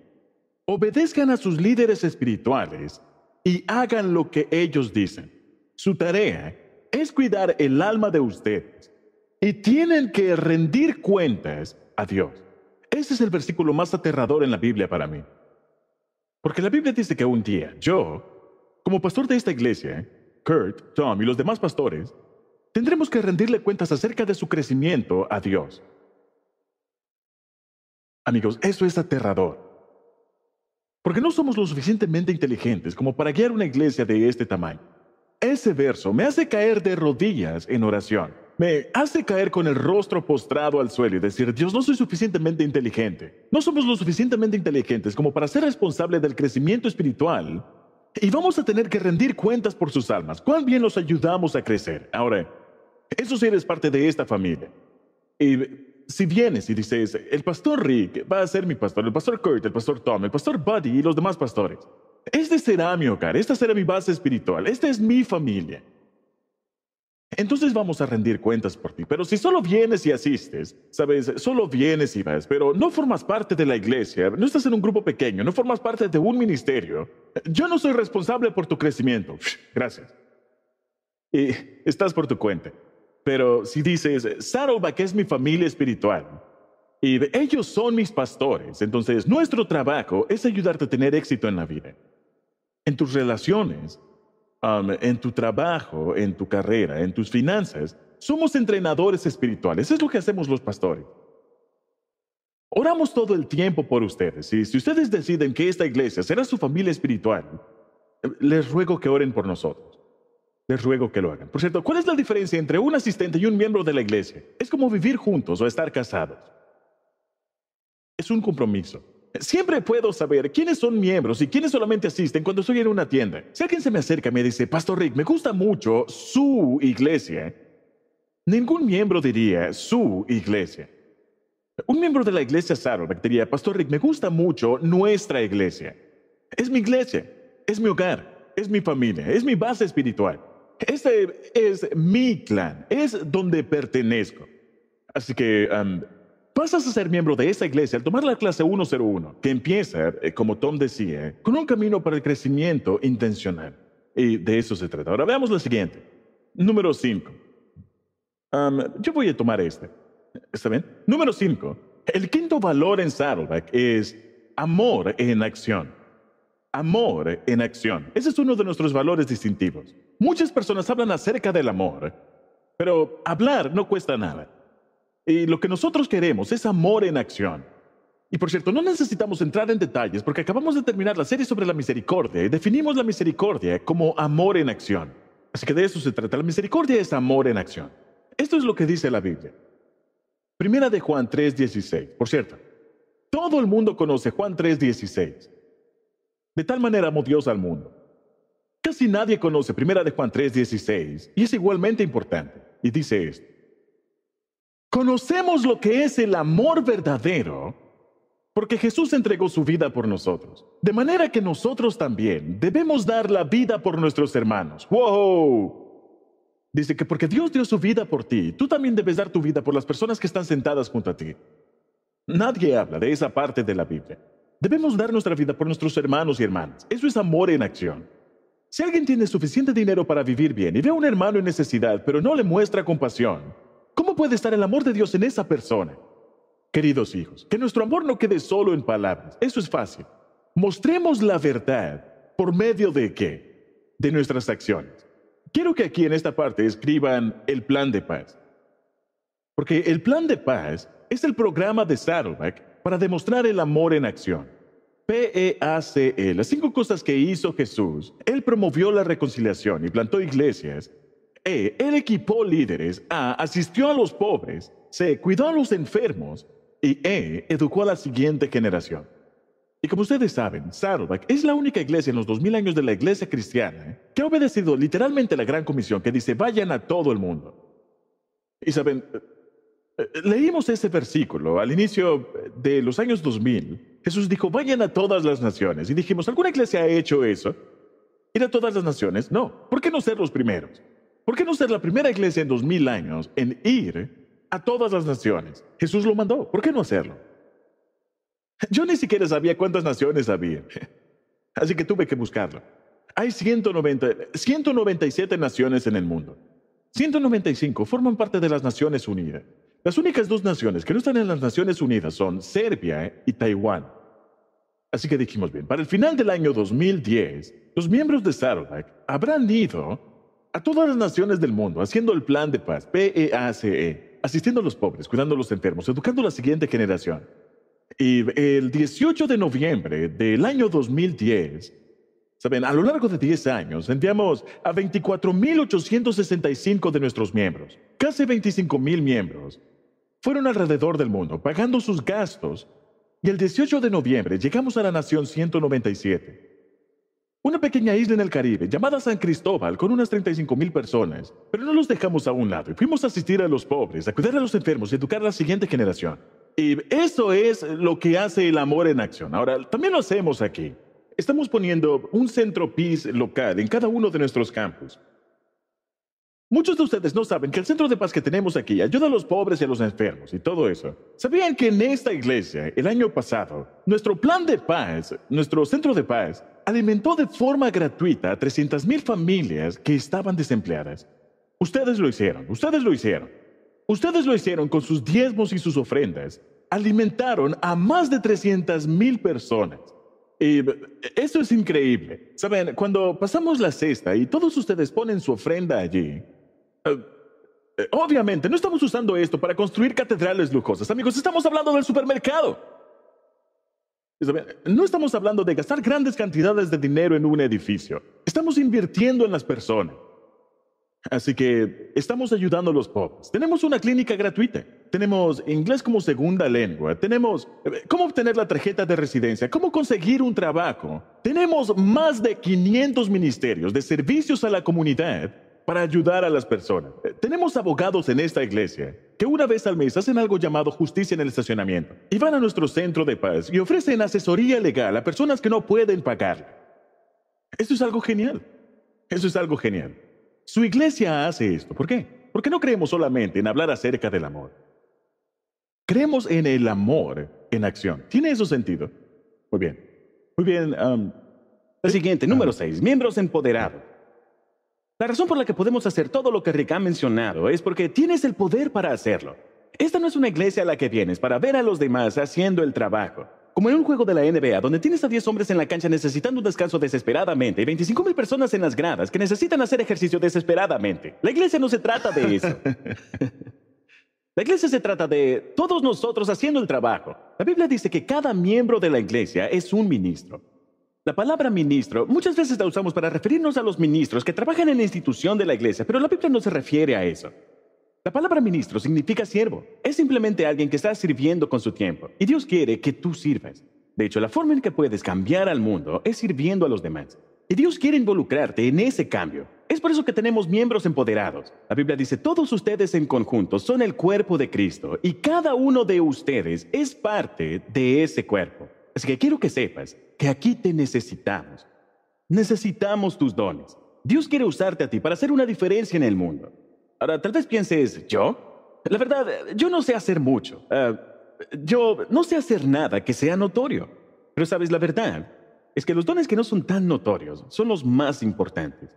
Obedezcan a sus líderes espirituales y hagan lo que ellos dicen. Su tarea es cuidar el alma de ustedes y tienen que rendir cuentas a Dios. Ese es el versículo más aterrador en la Biblia para mí. Porque la Biblia dice que un día yo, como pastor de esta iglesia, Kurt, Tom y los demás pastores, tendremos que rendirle cuentas acerca de su crecimiento a Dios. Amigos, eso es aterrador. Porque no somos lo suficientemente inteligentes como para guiar una iglesia de este tamaño. Ese verso me hace caer de rodillas en oración. Me hace caer con el rostro postrado al suelo y decir, Dios, no soy suficientemente inteligente. No somos lo suficientemente inteligentes como para ser responsable del crecimiento espiritual. Y vamos a tener que rendir cuentas por sus almas. ¿Cuán bien los ayudamos a crecer? Ahora, eso sí eres parte de esta familia. Y si vienes y dices, el pastor Rick va a ser mi pastor, el pastor Kurt, el pastor Tom, el pastor Buddy y los demás pastores, este será mi hogar, esta será mi base espiritual, esta es mi familia. Entonces vamos a rendir cuentas por ti, pero si solo vienes y asistes, sabes, solo vienes y vas, pero no formas parte de la iglesia, no estás en un grupo pequeño, no formas parte de un ministerio, yo no soy responsable por tu crecimiento. Gracias. Y estás por tu cuenta. Pero si dices, que es mi familia espiritual, y ellos son mis pastores, entonces nuestro trabajo es ayudarte a tener éxito en la vida en tus relaciones, um, en tu trabajo, en tu carrera, en tus finanzas. Somos entrenadores espirituales, es lo que hacemos los pastores. Oramos todo el tiempo por ustedes y si ustedes deciden que esta iglesia será su familia espiritual, les ruego que oren por nosotros. Les ruego que lo hagan. Por cierto, ¿cuál es la diferencia entre un asistente y un miembro de la iglesia? Es como vivir juntos o estar casados. Es un compromiso. Siempre puedo saber quiénes son miembros y quiénes solamente asisten cuando estoy en una tienda. Si alguien se me acerca y me dice, Pastor Rick, me gusta mucho su iglesia, ningún miembro diría su iglesia. Un miembro de la iglesia Saddleback diría, Pastor Rick, me gusta mucho nuestra iglesia. Es mi iglesia, es mi hogar, es mi familia, es mi base espiritual. Este es mi clan, es donde pertenezco. Así que um, Vas a ser miembro de esa iglesia al tomar la clase 101, que empieza, eh, como Tom decía, con un camino para el crecimiento intencional. Y de eso se trata. Ahora veamos lo siguiente. Número 5. yo voy a tomar este. ¿Está bien? Número 5. El quinto valor en Saddleback es amor en acción. Amor en acción. Ese es uno de nuestros valores distintivos. Muchas personas hablan acerca del amor, pero hablar no cuesta nada. Y lo que nosotros queremos es amor en acción. Y por cierto, no necesitamos entrar en detalles porque acabamos de terminar la serie sobre la misericordia y definimos la misericordia como amor en acción. Así que de eso se trata. La misericordia es amor en acción. Esto es lo que dice la Biblia. Primera de Juan 3:16. Por cierto, todo el mundo conoce Juan 3:16. De tal manera amó Dios al mundo. Casi nadie conoce Primera de Juan 3:16 y es igualmente importante. Y dice esto. Conocemos lo que es el amor verdadero porque Jesús entregó su vida por nosotros. De manera que nosotros también debemos dar la vida por nuestros hermanos. ¡Wow! Dice que porque Dios dio su vida por ti, tú también debes dar tu vida por las personas que están sentadas junto a ti. Nadie habla de esa parte de la Biblia. Debemos dar nuestra vida por nuestros hermanos y hermanas. Eso es amor en acción. Si alguien tiene suficiente dinero para vivir bien y ve a un hermano en necesidad, pero no le muestra compasión, ¿Cómo puede estar el amor de Dios en esa persona? Queridos hijos, que nuestro amor no quede solo en palabras. Eso es fácil. Mostremos la verdad por medio de qué? De nuestras acciones. Quiero que aquí en esta parte escriban el plan de paz. Porque el plan de paz es el programa de Saddleback para demostrar el amor en acción. P-E-A-C-E, e. las cinco cosas que hizo Jesús. Él promovió la reconciliación y plantó iglesias e. Él equipó líderes. A. Asistió a los pobres. C. Cuidó a los enfermos. Y E. Educó a la siguiente generación. Y como ustedes saben, Saddleback es la única iglesia en los 2000 años de la iglesia cristiana que ha obedecido literalmente la gran comisión que dice vayan a todo el mundo. Y saben, eh, eh, leímos ese versículo al inicio de los años 2000. Jesús dijo vayan a todas las naciones. Y dijimos, ¿alguna iglesia ha hecho eso? ¿Ir a todas las naciones? No. ¿Por qué no ser los primeros? ¿Por qué no ser la primera iglesia en dos mil años en ir a todas las naciones? Jesús lo mandó. ¿Por qué no hacerlo? Yo ni siquiera sabía cuántas naciones había. Así que tuve que buscarlo. Hay 197 naciones en el mundo. 195 forman parte de las Naciones Unidas. Las únicas dos naciones que no están en las Naciones Unidas son Serbia y Taiwán. Así que dijimos bien, para el final del año 2010, los miembros de Sarawak habrán ido a todas las naciones del mundo, haciendo el plan de paz, PEACE, e, asistiendo a los pobres, cuidando a los enfermos, educando a la siguiente generación. Y el 18 de noviembre del año 2010, saben, a lo largo de 10 años, enviamos a 24.865 de nuestros miembros, casi 25.000 miembros, fueron alrededor del mundo pagando sus gastos. Y el 18 de noviembre llegamos a la nación 197 una pequeña isla en el Caribe llamada San Cristóbal con unas 35.000 personas. Pero no los dejamos a un lado y fuimos a asistir a los pobres, a cuidar a los enfermos y educar a la siguiente generación. Y eso es lo que hace el amor en acción. Ahora, también lo hacemos aquí. Estamos poniendo un centro PIS local en cada uno de nuestros campus. Muchos de ustedes no saben que el centro de paz que tenemos aquí ayuda a los pobres y a los enfermos y todo eso. ¿Sabían que en esta iglesia, el año pasado, nuestro plan de paz, nuestro centro de paz, alimentó de forma gratuita a 300.000 familias que estaban desempleadas? Ustedes lo hicieron, ustedes lo hicieron. Ustedes lo hicieron con sus diezmos y sus ofrendas. Alimentaron a más de 300.000 personas. Y eh, eso es increíble. Saben, cuando pasamos la cesta y todos ustedes ponen su ofrenda allí, eh, eh, obviamente, no estamos usando esto para construir catedrales lujosas, amigos. Estamos hablando del supermercado. No estamos hablando de gastar grandes cantidades de dinero en un edificio. Estamos invirtiendo en las personas. Así que estamos ayudando a los pobres. Tenemos una clínica gratuita. Tenemos inglés como segunda lengua. Tenemos eh, cómo obtener la tarjeta de residencia, cómo conseguir un trabajo. Tenemos más de 500 ministerios de servicios a la comunidad para ayudar a las personas. Eh, tenemos abogados en esta iglesia que una vez al mes hacen algo llamado justicia en el estacionamiento y van a nuestro centro de paz y ofrecen asesoría legal a personas que no pueden pagar. Eso es algo genial. Eso es algo genial. Su iglesia hace esto. ¿Por qué? Porque no creemos solamente en hablar acerca del amor. Creemos en el amor en acción. ¿Tiene eso sentido? Muy bien. Muy bien. el siguiente, eh, número 6. Ah. Miembros empoderados. La razón por la que podemos hacer todo lo que Rick ha mencionado es porque tienes el poder para hacerlo. Esta no es una iglesia a la que vienes para ver a los demás haciendo el trabajo. Como en un juego de la NBA, donde tienes a 10 hombres en la cancha necesitando un descanso desesperadamente y 25,000 mil personas en las gradas que necesitan hacer ejercicio desesperadamente. La iglesia no se trata de eso. la iglesia se trata de todos nosotros haciendo el trabajo. La Biblia dice que cada miembro de la iglesia es un ministro. La palabra ministro muchas veces la usamos para referirnos a los ministros que trabajan en la institución de la iglesia, pero la Biblia no se refiere a eso. La palabra ministro significa siervo. Es simplemente alguien que está sirviendo con su tiempo. Y Dios quiere que tú sirvas. De hecho, la forma en que puedes cambiar al mundo es sirviendo a los demás. Y Dios quiere involucrarte en ese cambio. Es por eso que tenemos miembros empoderados. La Biblia dice, todos ustedes en conjunto son el cuerpo de Cristo y cada uno de ustedes es parte de ese cuerpo. Así que quiero que sepas que aquí te necesitamos. Necesitamos tus dones. Dios quiere usarte a ti para hacer una diferencia en el mundo. Ahora, tal vez pienses, ¿yo? La verdad, yo no sé hacer mucho. Eh, yo no sé hacer nada que sea notorio. Pero sabes, la verdad es que los dones que no son tan notorios son los más importantes.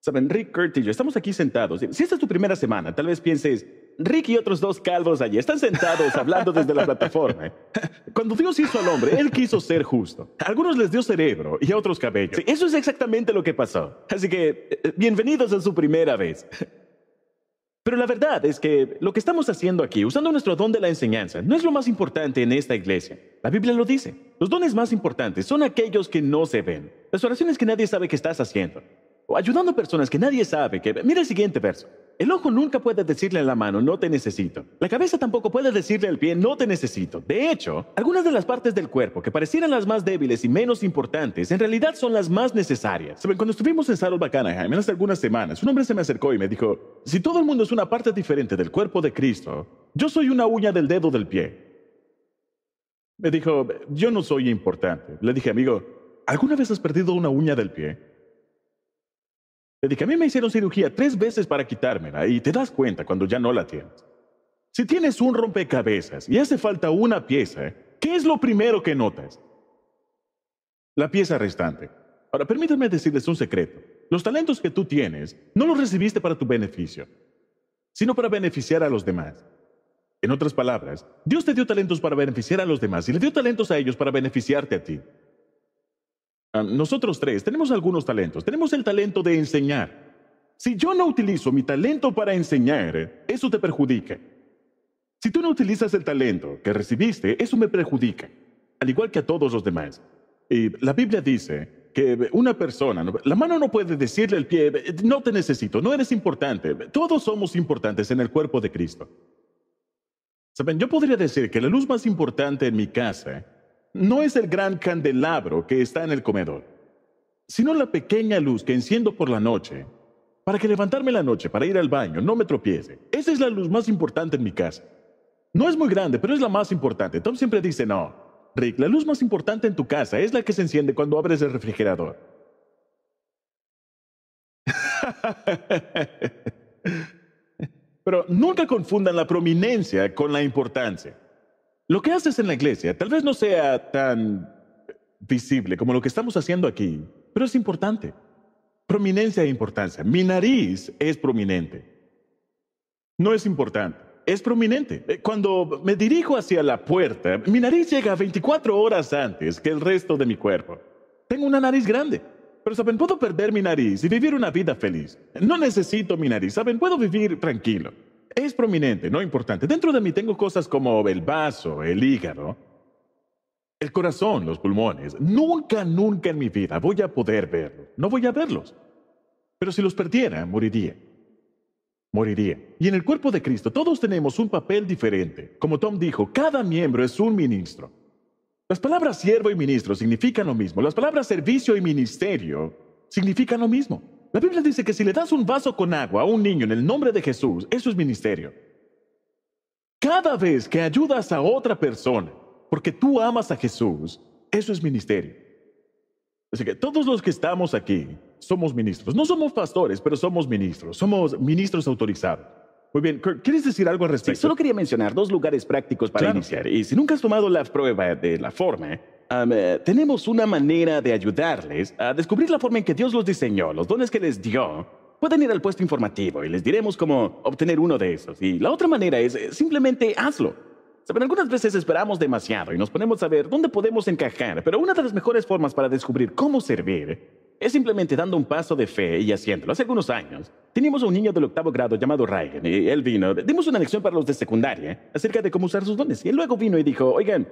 Saben, Rick, Kurt y yo estamos aquí sentados. Si esta es tu primera semana, tal vez pienses, Rick y otros dos calvos allí están sentados hablando desde la plataforma. ¿eh? Cuando Dios hizo al hombre, Él quiso ser justo. algunos les dio cerebro y a otros cabello. eso es exactamente lo que pasó. Así que, eh, bienvenidos a su primera vez. Pero la verdad es que lo que estamos haciendo aquí, usando nuestro don de la enseñanza, no es lo más importante en esta iglesia. La Biblia lo dice. Los dones más importantes son aquellos que no se ven. Las oraciones que nadie sabe que estás haciendo o ayudando a personas que nadie sabe que... Mira el siguiente verso. El ojo nunca puede decirle a la mano, no te necesito. La cabeza tampoco puede decirle al pie, no te necesito. De hecho, algunas de las partes del cuerpo que parecieran las más débiles y menos importantes, en realidad son las más necesarias. Cuando estuvimos en Saddleback Anaheim hace algunas semanas, un hombre se me acercó y me dijo, si todo el mundo es una parte diferente del cuerpo de Cristo, yo soy una uña del dedo del pie. Me dijo, yo no soy importante. Le dije, amigo, ¿alguna vez has perdido una uña del pie? Le dije, a mí me hicieron cirugía tres veces para quitármela y te das cuenta cuando ya no la tienes. Si tienes un rompecabezas y hace falta una pieza, ¿qué es lo primero que notas? La pieza restante. Ahora, permítanme decirles un secreto. Los talentos que tú tienes no los recibiste para tu beneficio, sino para beneficiar a los demás. En otras palabras, Dios te dio talentos para beneficiar a los demás y le dio talentos a ellos para beneficiarte a ti. Ah, nosotros tres tenemos algunos talentos. Tenemos el talento de enseñar. Si yo no utilizo mi talento para enseñar, eso te perjudica. Si tú no utilizas el talento que recibiste, eso me perjudica, al igual que a todos los demás. Y la Biblia dice que una persona, la mano no puede decirle al pie, no te necesito, no eres importante. Todos somos importantes en el cuerpo de Cristo. Saben, yo podría decir que la luz más importante en mi casa no es el gran candelabro que está en el comedor, sino la pequeña luz que enciendo por la noche, para que levantarme la noche para ir al baño no me tropiece. Esa es la luz más importante en mi casa. No es muy grande, pero es la más importante. Tom siempre dice, no, Rick, la luz más importante en tu casa es la que se enciende cuando abres el refrigerador. pero nunca confundan la prominencia con la importancia. Lo que haces en la iglesia tal vez no sea tan visible como lo que estamos haciendo aquí, pero es importante. Prominencia e importancia. Mi nariz es prominente. No es importante, es prominente. Eh, cuando me dirijo hacia la puerta, mi nariz llega 24 horas antes que el resto de mi cuerpo. Tengo una nariz grande. Pero, ¿saben? Puedo perder mi nariz y vivir una vida feliz. No necesito mi nariz, ¿saben? Puedo vivir tranquilo. Es prominente, no importante. Dentro de mí tengo cosas como el vaso, el hígado, el corazón, los pulmones. Nunca, nunca en mi vida voy a poder verlos. No voy a verlos. Pero si los perdiera, moriría. Moriría. Y en el cuerpo de Cristo todos tenemos un papel diferente. Como Tom dijo, cada miembro es un ministro. Las palabras siervo y ministro significan lo mismo. Las palabras servicio y ministerio significan lo mismo. La Biblia dice que si le das un vaso con agua a un niño en el nombre de Jesús, eso es ministerio. Cada vez que ayudas a otra persona, porque tú amas a Jesús, eso es ministerio. Así que todos los que estamos aquí somos ministros. No somos pastores, pero somos ministros. Somos ministros autorizados. Muy bien, Kurt, ¿quieres decir algo al respecto? Sí, solo quería mencionar dos lugares prácticos para iniciar. Y si nunca has tomado la prueba de la forma, eh, tenemos una manera de ayudarles a descubrir la forma en que Dios los diseñó, los dones que les dio. Pueden ir al puesto informativo y les diremos cómo obtener uno de esos. Y la otra manera es eh, simplemente hazlo. Saben, algunas veces esperamos demasiado y nos ponemos a ver dónde podemos encajar, pero una de las mejores formas para descubrir cómo servir es simplemente dando un paso de fe y haciéndolo. Hace algunos años, teníamos a un niño del octavo grado llamado Ryan y él vino. Dimos una lección para los de secundaria acerca de cómo usar sus dones. Y él luego vino y dijo, oigan,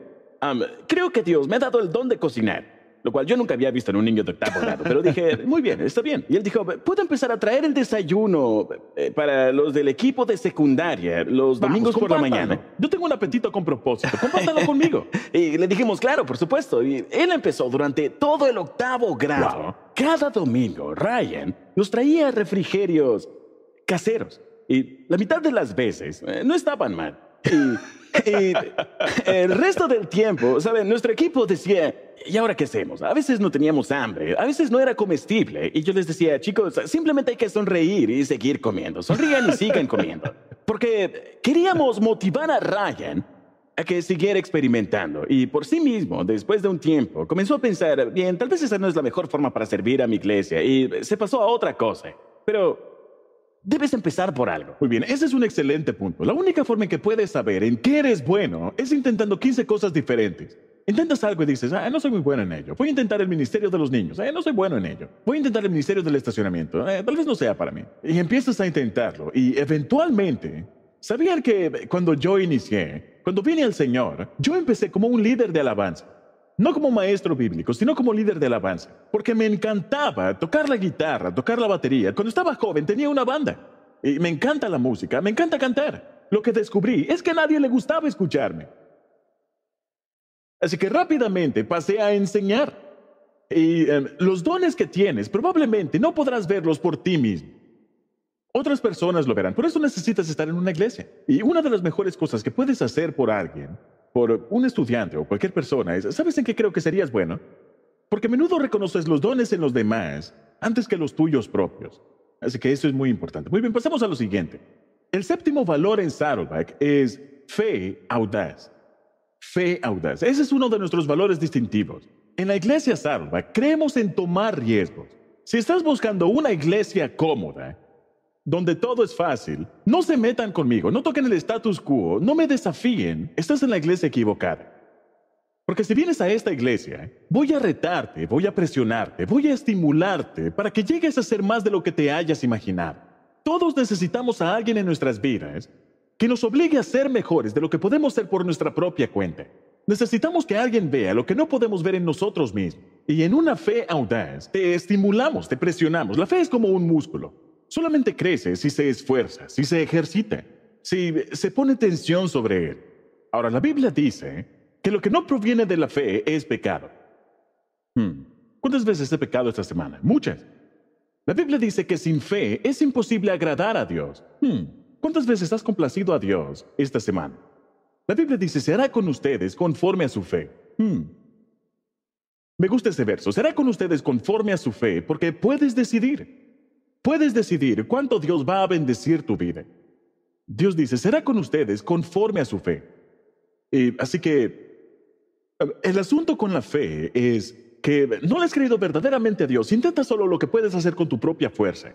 creo que Dios me ha dado el don de cocinar, lo cual yo nunca había visto en un niño de octavo grado, pero dije, muy bien, está bien. Y él dijo, puedo empezar a traer el desayuno eh, para los del equipo de secundaria los domingos por la mañana. Yo tengo un apetito con propósito, compártalo conmigo. Y le dijimos, claro, por supuesto. Y él empezó durante todo el octavo grado. Cada domingo, Ryan nos traía refrigerios caseros. Y la mitad de las veces eh, no estaban mal. Y y el resto del tiempo, ¿saben? Nuestro equipo decía, ¿y ahora qué hacemos? A veces no teníamos hambre, a veces no era comestible. Y yo les decía, chicos, simplemente hay que sonreír y seguir comiendo. Sonrían y sigan comiendo. Porque queríamos motivar a Ryan a que siguiera experimentando. Y por sí mismo, después de un tiempo, comenzó a pensar, bien, tal vez esa no es la mejor forma para servir a mi iglesia. Y se pasó a otra cosa. Pero Debes empezar por algo. Muy bien, ese es un excelente punto. La única forma en que puedes saber en qué eres bueno es intentando 15 cosas diferentes. Intentas algo y dices, ah, no soy muy bueno en ello. Voy a intentar el ministerio de los niños. Ah, no soy bueno en ello. Voy a intentar el ministerio del estacionamiento. Eh, tal vez no sea para mí. Y empiezas a intentarlo. Y eventualmente, ¿sabían que cuando yo inicié, cuando vine al Señor, yo empecé como un líder de alabanza? no como maestro bíblico, sino como líder de alabanza, porque me encantaba tocar la guitarra, tocar la batería. Cuando estaba joven tenía una banda y me encanta la música, me encanta cantar. Lo que descubrí es que a nadie le gustaba escucharme. Así que rápidamente pasé a enseñar. Y em, los dones que tienes probablemente no podrás verlos por ti mismo. Otras personas lo verán. Por eso necesitas estar en una iglesia. Y una de las mejores cosas que puedes hacer por alguien por un estudiante o cualquier persona ¿sabes en qué creo que serías bueno? Porque a menudo reconoces los dones en los demás antes que los tuyos propios. Así que eso es muy importante. Muy bien, pasamos a lo siguiente. El séptimo valor en Saddleback es fe audaz. Fe audaz. Ese es uno de nuestros valores distintivos. En la iglesia Saddleback creemos en tomar riesgos. Si estás buscando una iglesia cómoda, donde todo es fácil, no se metan conmigo, no toquen el status quo, no me desafíen, estás en la iglesia equivocada. Porque si vienes a esta iglesia, voy a retarte, voy a presionarte, voy a estimularte para que llegues a ser más de lo que te hayas imaginado. Todos necesitamos a alguien en nuestras vidas que nos obligue a ser mejores de lo que podemos ser por nuestra propia cuenta. Necesitamos que alguien vea lo que no podemos ver en nosotros mismos. Y en una fe audaz, te estimulamos, te presionamos. La fe es como un músculo. Solamente crece si se esfuerza, si se ejercita, si se pone tensión sobre él. Ahora, la Biblia dice que lo que no proviene de la fe es pecado. Hmm. ¿Cuántas veces he pecado esta semana? Muchas. La Biblia dice que sin fe es imposible agradar a Dios. Hmm. ¿Cuántas veces has complacido a Dios esta semana? La Biblia dice, será con ustedes conforme a su fe. Hmm. Me gusta ese verso, será con ustedes conforme a su fe, porque puedes decidir. Puedes decidir cuánto Dios va a bendecir tu vida. Dios dice, será con ustedes conforme a su fe. así que eh, el asunto con la fe es que no le has creído verdaderamente a Dios. Intenta solo lo que puedes hacer con tu propia fuerza.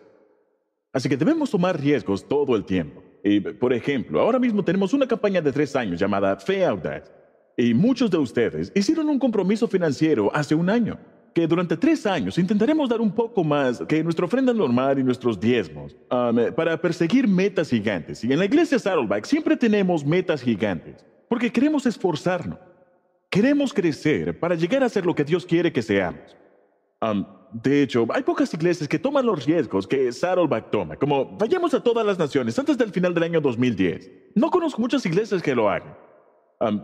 Así que debemos tomar riesgos todo el tiempo. Y, por ejemplo, ahora mismo tenemos una campaña de tres años llamada Fe Audaz. Y muchos de ustedes hicieron un compromiso financiero hace un año que durante tres años intentaremos dar un poco más que nuestra ofrenda normal y nuestros diezmos um, eh, para perseguir metas gigantes. Y en la iglesia Saddleback siempre tenemos metas gigantes porque queremos esforzarnos. Queremos crecer para llegar a ser lo que Dios quiere que seamos. Um, de hecho, hay pocas iglesias que toman los riesgos que Saddleback toma, como vayamos a todas las naciones antes del final del año 2010. No conozco muchas iglesias que lo hagan. Um,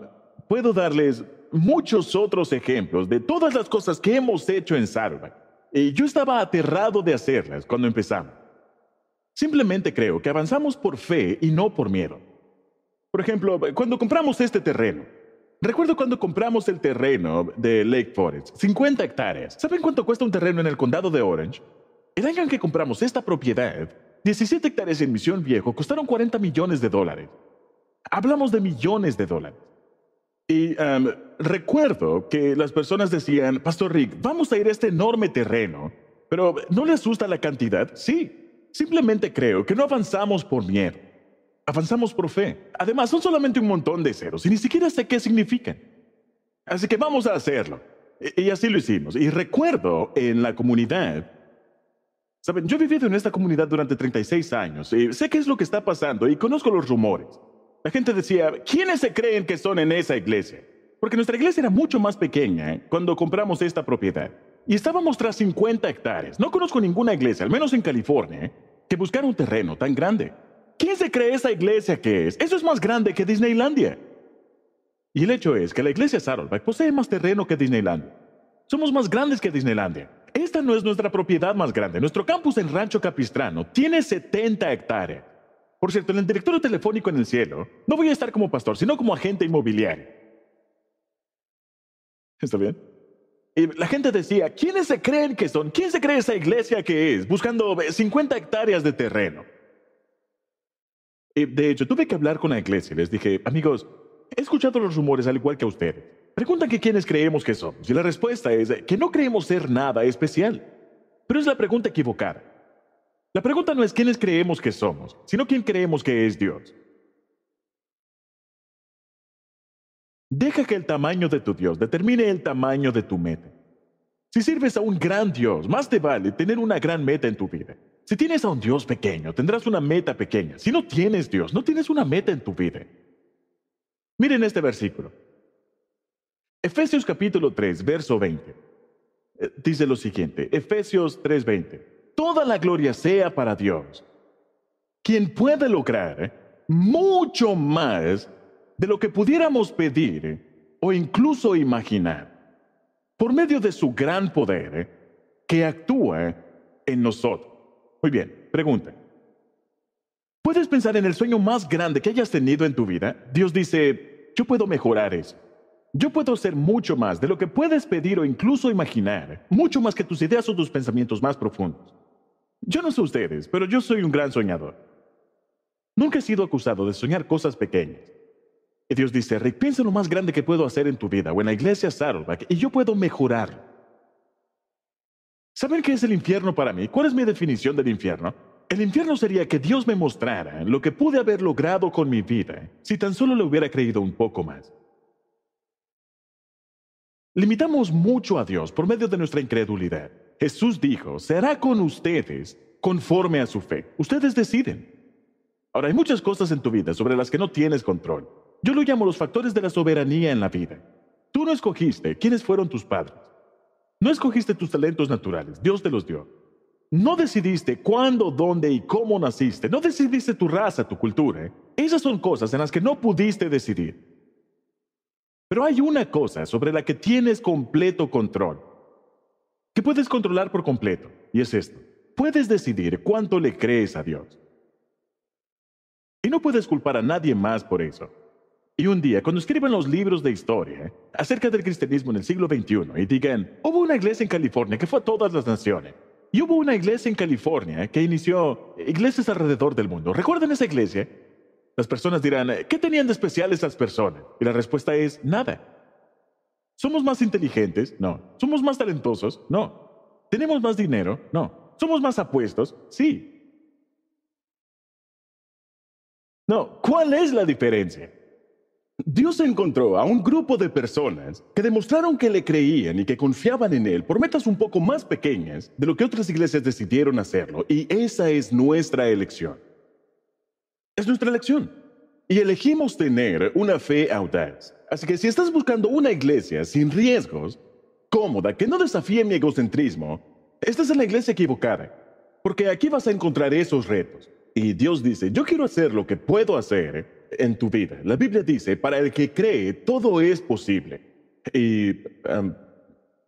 puedo darles muchos otros ejemplos de todas las cosas que hemos hecho en Sarva. Y yo estaba aterrado de hacerlas cuando empezamos. Simplemente creo que avanzamos por fe y no por miedo. Por ejemplo, cuando compramos este terreno, recuerdo cuando compramos el terreno de Lake Forest, 50 hectáreas. ¿Saben cuánto cuesta un terreno en el condado de Orange? El año en que compramos esta propiedad, 17 hectáreas en Misión Viejo costaron 40 millones de dólares. Hablamos de millones de dólares. Y em, recuerdo que las personas decían, Pastor Rick, vamos a ir a este enorme terreno, pero ¿no le asusta la cantidad? Sí, simplemente creo que no avanzamos por miedo, avanzamos por fe. Además, son solamente un montón de ceros y ni siquiera sé qué significan. Así que vamos a hacerlo. Y, y así lo hicimos. Y recuerdo en la comunidad Saben, yo he vivido en esta comunidad durante 36 años y sé qué es lo que está pasando y conozco los rumores. La gente decía, ¿quiénes se creen que son en esa iglesia? Porque nuestra iglesia era mucho más pequeña ¿eh? cuando compramos esta propiedad. Y estábamos tras 50 hectáreas. No conozco ninguna iglesia, al menos en California, ¿eh? que buscara un terreno tan grande. ¿Quién se cree esa iglesia que es? Eso es más grande que Disneylandia. Y el hecho es que la iglesia Saddleback posee más terreno que Disneylandia. Somos más grandes que Disneylandia. Esta no es nuestra propiedad más grande. Nuestro campus en Rancho Capistrano tiene 70 hectáreas. Por cierto, en el directorio telefónico en el cielo, no voy a estar como pastor, sino como agente inmobiliario. ¿Está bien? la gente decía, ¿quiénes se creen que son? ¿Quién se cree esa iglesia que es? Buscando 50 eh, hectáreas de terreno. de hecho, tuve que hablar con la iglesia y les dije, amigos, he escuchado los rumores al igual que a ustedes. Preguntan que quiénes creemos que somos. Y la respuesta es eh, que no creemos ser nada especial. Pero es la pregunta equivocada. La pregunta no es quiénes creemos que somos, sino quién creemos que es Dios. Deja que el tamaño de tu Dios determine el tamaño de tu meta. Si sirves a un gran Dios, más te vale tener una gran meta en tu vida. Si tienes a un Dios pequeño, tendrás una meta pequeña. Si no tienes Dios, no tienes una meta en tu vida. Miren este versículo. Efesios capítulo 3, verso 20. Eh, dice lo siguiente, Efesios 3:20 toda la gloria sea para Dios, quien puede lograr mucho más de lo que pudiéramos pedir o incluso imaginar, por medio de su gran poder que actúa en nosotros. Muy bien, pregunta. ¿Puedes pensar en el sueño más grande que hayas tenido en tu vida? Dios dice, yo puedo mejorar eso. Yo puedo ser mucho más de lo que puedes pedir o incluso imaginar, mucho más que tus ideas o tus pensamientos más profundos. Yo no sé ustedes, pero yo soy un gran soñador. Nunca he sido acusado de soñar cosas pequeñas. Y Dios dice, Rick, piensa lo más grande que puedo hacer en tu vida o en la iglesia Saddleback y yo puedo mejorarlo. ¿Saben qué es el infierno para mí? ¿Cuál es mi definición del infierno? El infierno sería que Dios me mostrara lo que pude haber logrado con mi vida si tan solo le hubiera creído un poco más. Limitamos mucho a Dios por medio de nuestra incredulidad. Jesús dijo, será con ustedes conforme a su fe. Ustedes deciden. Ahora, hay muchas cosas en tu vida sobre las que no tienes control. Yo lo llamo los factores de la soberanía en la vida. Tú no escogiste quiénes fueron tus padres. No escogiste tus talentos naturales. Dios te los dio. No decidiste cuándo, dónde y cómo naciste. No decidiste tu raza, tu cultura. ¿eh? Esas son cosas en las que no pudiste decidir. Pero hay una cosa sobre la que tienes completo control que puedes controlar por completo, y es esto. Puedes decidir cuánto le crees a Dios. Y no puedes culpar a nadie más por eso. Y un día, cuando escriban los libros de historia ¿eh? acerca del cristianismo en el siglo XXI y digan, hubo una iglesia en California que fue a todas las naciones, y hubo una iglesia en California ¿eh? que inició iglesias alrededor del mundo, ¿recuerdan esa iglesia? Las personas dirán, ¿qué tenían de especial esas personas? Y la respuesta es, nada. ¿Somos más inteligentes? No. ¿Somos más talentosos? No. ¿Tenemos más dinero? No. ¿Somos más apuestos? Sí. No, ¿cuál es la diferencia? Dios encontró a un grupo de personas que demostraron que le creían y que confiaban en Él por metas un poco más pequeñas de lo que otras iglesias decidieron hacerlo. Y esa es nuestra elección. Es nuestra elección. Y elegimos tener una fe audaz. Así que si estás buscando una iglesia sin riesgos, cómoda, que no desafíe mi egocentrismo, estás en la iglesia equivocada. Porque aquí vas a encontrar esos retos. Y Dios dice, yo quiero hacer lo que puedo hacer en tu vida. La Biblia dice, para el que cree, todo es posible. Y...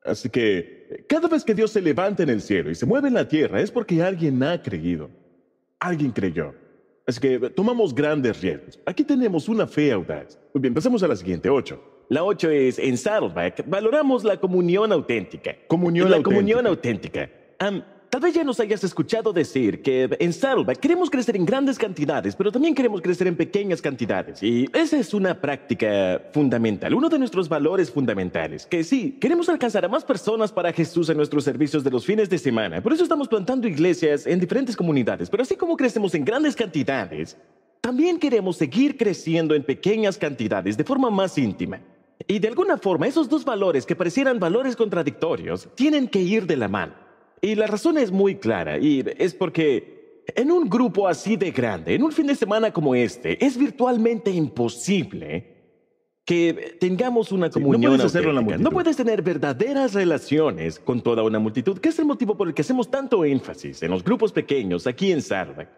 así que cada vez que Dios se levanta en el cielo y se mueve en la tierra es porque alguien ha creído. Alguien creyó. Así que tomamos grandes riesgos. Aquí tenemos una fe audaz. Muy bien, pasemos a la siguiente, 8. La 8 es en Saddleback. Valoramos la comunión auténtica. Comunión la comunión auténtica. Am... Tal vez ya nos hayas escuchado decir que en Saddleback queremos crecer en grandes cantidades, pero también queremos crecer en pequeñas cantidades. Y esa es una práctica fundamental, uno de nuestros valores fundamentales. Que sí, queremos alcanzar a más personas para Jesús en nuestros servicios de los fines de semana. Por eso estamos plantando iglesias en diferentes comunidades. Pero así como crecemos en grandes cantidades, también queremos seguir creciendo en pequeñas cantidades de forma más íntima. Y de alguna forma, esos dos valores que parecieran valores contradictorios tienen que ir de la mano. Y la razón es muy clara, y es porque en un grupo así de grande, en un fin de semana como este, es virtualmente imposible que tengamos una comunión. no puedes hacerlo en la multitud. No puedes tener verdaderas relaciones con toda una multitud, que es el motivo por el que hacemos tanto énfasis en los grupos pequeños aquí en Sardak?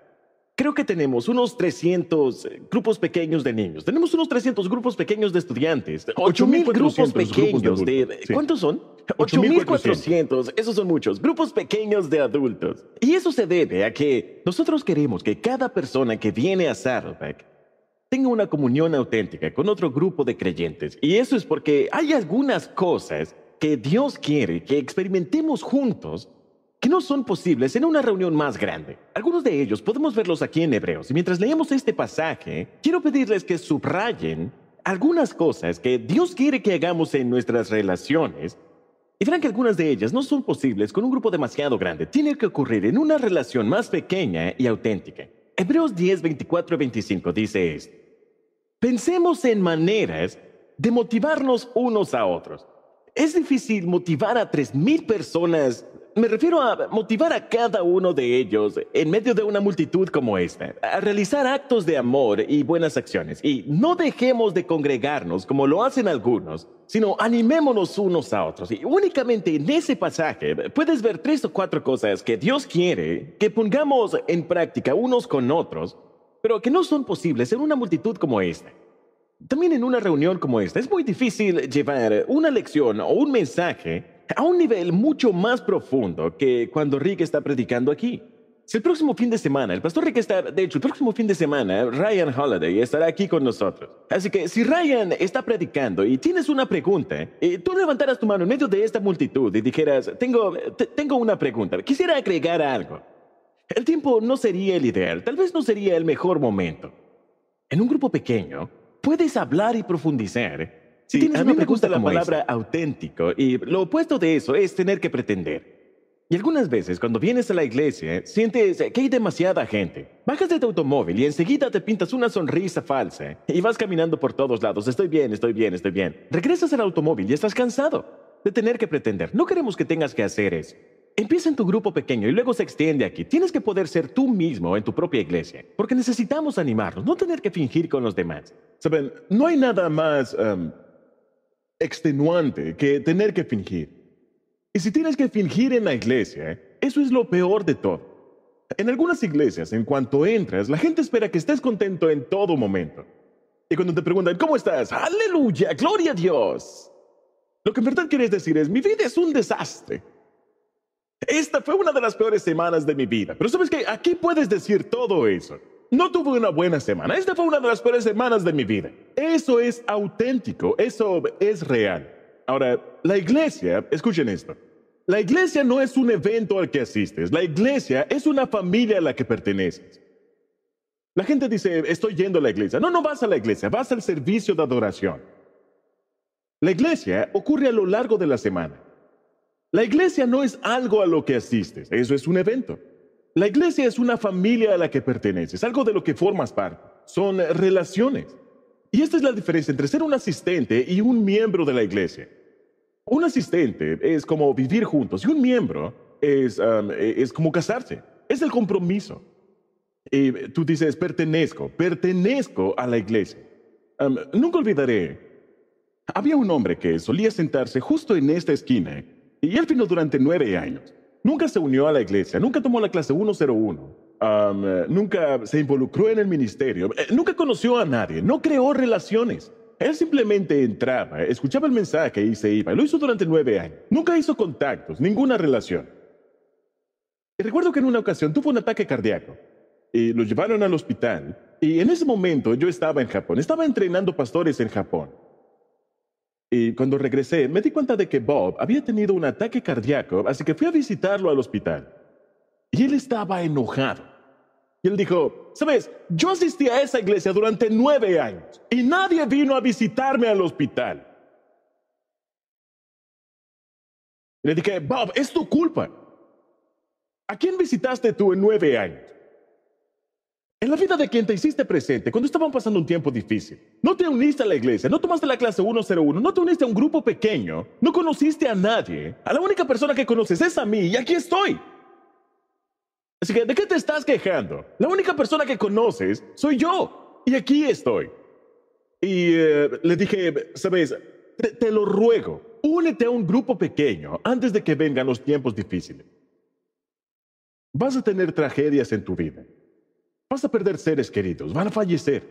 creo que tenemos unos 300 eh, grupos pequeños de niños, tenemos unos 300 grupos pequeños de estudiantes, mil grupos pequeños de... de ¿Cuántos son? 8.400, esos son muchos, grupos pequeños de adultos. Y eso se debe a que nosotros queremos que cada persona que viene a Saddleback tenga una comunión auténtica con otro grupo de creyentes. Y eso es porque hay algunas cosas que Dios quiere que experimentemos juntos que no son posibles en una reunión más grande. Algunos de ellos podemos verlos aquí en Hebreos. Y mientras leemos este pasaje, quiero pedirles que subrayen algunas cosas que Dios quiere que hagamos en nuestras relaciones. Y verán que algunas de ellas no son posibles con un grupo demasiado grande. Tiene que ocurrir en una relación más pequeña y auténtica. Hebreos 10, 24 y 25 dice esto. Pensemos en maneras de motivarnos unos a otros. Es difícil motivar a 3.000 personas me refiero a motivar a cada uno de ellos, en medio de una multitud como esta, a realizar actos de amor y buenas acciones. Y no dejemos de congregarnos como lo hacen algunos, sino animémonos unos a otros. Y únicamente en ese pasaje puedes ver tres o cuatro cosas que Dios quiere que pongamos en práctica unos con otros, pero que no son posibles en una multitud como esta. También en una reunión como esta es muy difícil llevar una lección o un mensaje a un nivel mucho más profundo que cuando Rick está predicando aquí. Si el próximo fin de semana, el pastor Rick está, de hecho, el próximo fin de semana, Ryan Holiday estará aquí con nosotros. Así que si Ryan está predicando y tienes una pregunta, eh, tú levantarás tu mano en medio de esta multitud y dijeras, tengo, tengo una pregunta, quisiera agregar algo. El tiempo no sería el ideal, tal vez no sería el mejor momento. En un grupo pequeño, puedes hablar y profundizar Sí, a mí me gusta la palabra auténtico y lo opuesto de eso es tener que pretender. Y algunas veces cuando vienes a la iglesia sientes que hay demasiada gente. Bajas de tu automóvil y enseguida te pintas una sonrisa falsa y vas caminando por todos lados. Estoy bien, estoy bien, estoy bien. Regresas al automóvil y estás cansado de tener que pretender. No queremos que tengas que hacer eso. Empieza en tu grupo pequeño y luego se extiende aquí. Tienes que poder ser tú mismo en tu propia iglesia, porque necesitamos animarnos, no tener que fingir con los demás. Saben, no hay nada más... Em, extenuante que tener que fingir. Y si tienes que fingir en la iglesia, eso es lo peor de todo. En algunas iglesias, en cuanto entras, la gente espera que estés contento en todo momento. Y cuando te preguntan, ¿cómo estás? Aleluya, gloria a Dios. Lo que en verdad quieres decir es, mi vida es un desastre. Esta fue una de las peores semanas de mi vida. Pero sabes que aquí puedes decir todo eso. No tuve una buena semana. Esta fue una de las peores semanas de mi vida. Eso es auténtico, eso es real. Ahora, la iglesia, escuchen esto. La iglesia no es un evento al que asistes, la iglesia es una familia a la que perteneces. La gente dice, estoy yendo a la iglesia. No, no vas a la iglesia, vas al servicio de adoración. La iglesia ocurre a lo largo de la semana. La iglesia no es algo a lo que asistes, eso es un evento. La iglesia es una familia a la que perteneces, algo de lo que formas parte. Son relaciones. Y esta es la diferencia entre ser un asistente y un miembro de la iglesia. Un asistente es como vivir juntos y un miembro es, como casarse. Es el compromiso. Y tú dices, pertenezco, pertenezco a la iglesia. nunca olvidaré, había un hombre que solía sentarse justo en esta esquina y él vino durante nueve años nunca se unió a la iglesia, nunca tomó la clase 101. Eh, nunca se involucró en el ministerio, eh, nunca conoció a nadie, no creó relaciones. Él simplemente entraba, escuchaba el mensaje y se iba. Lo hizo durante nueve años. Nunca hizo contactos, ninguna relación. Y recuerdo que en una ocasión tuvo un ataque cardíaco y lo llevaron al hospital. Y en ese momento yo estaba en Japón, estaba entrenando pastores en Japón. Y cuando regresé, me di cuenta de que Bob había tenido un ataque cardíaco, así que fui a visitarlo al hospital. Y él estaba enojado. Y él dijo, sabes, yo asistí a esa iglesia durante nueve años y nadie vino a visitarme al hospital. le dije, Bob, es tu culpa. ¿A quién visitaste tú en nueve años? En la vida de quien te hiciste presente, cuando estaban pasando un tiempo difícil, no te uniste a la iglesia, no tomaste la clase 101, no te uniste a un grupo pequeño, no conociste a nadie, a la única persona que conoces es a mí y aquí estoy. Así que, ¿de qué te estás quejando? La única persona que conoces soy yo y aquí estoy. Y eh, le dije, sabes, te lo ruego, únete a un grupo pequeño antes de que vengan los tiempos difíciles. Vas a tener tragedias en tu vida. Vas a perder seres queridos, van a fallecer.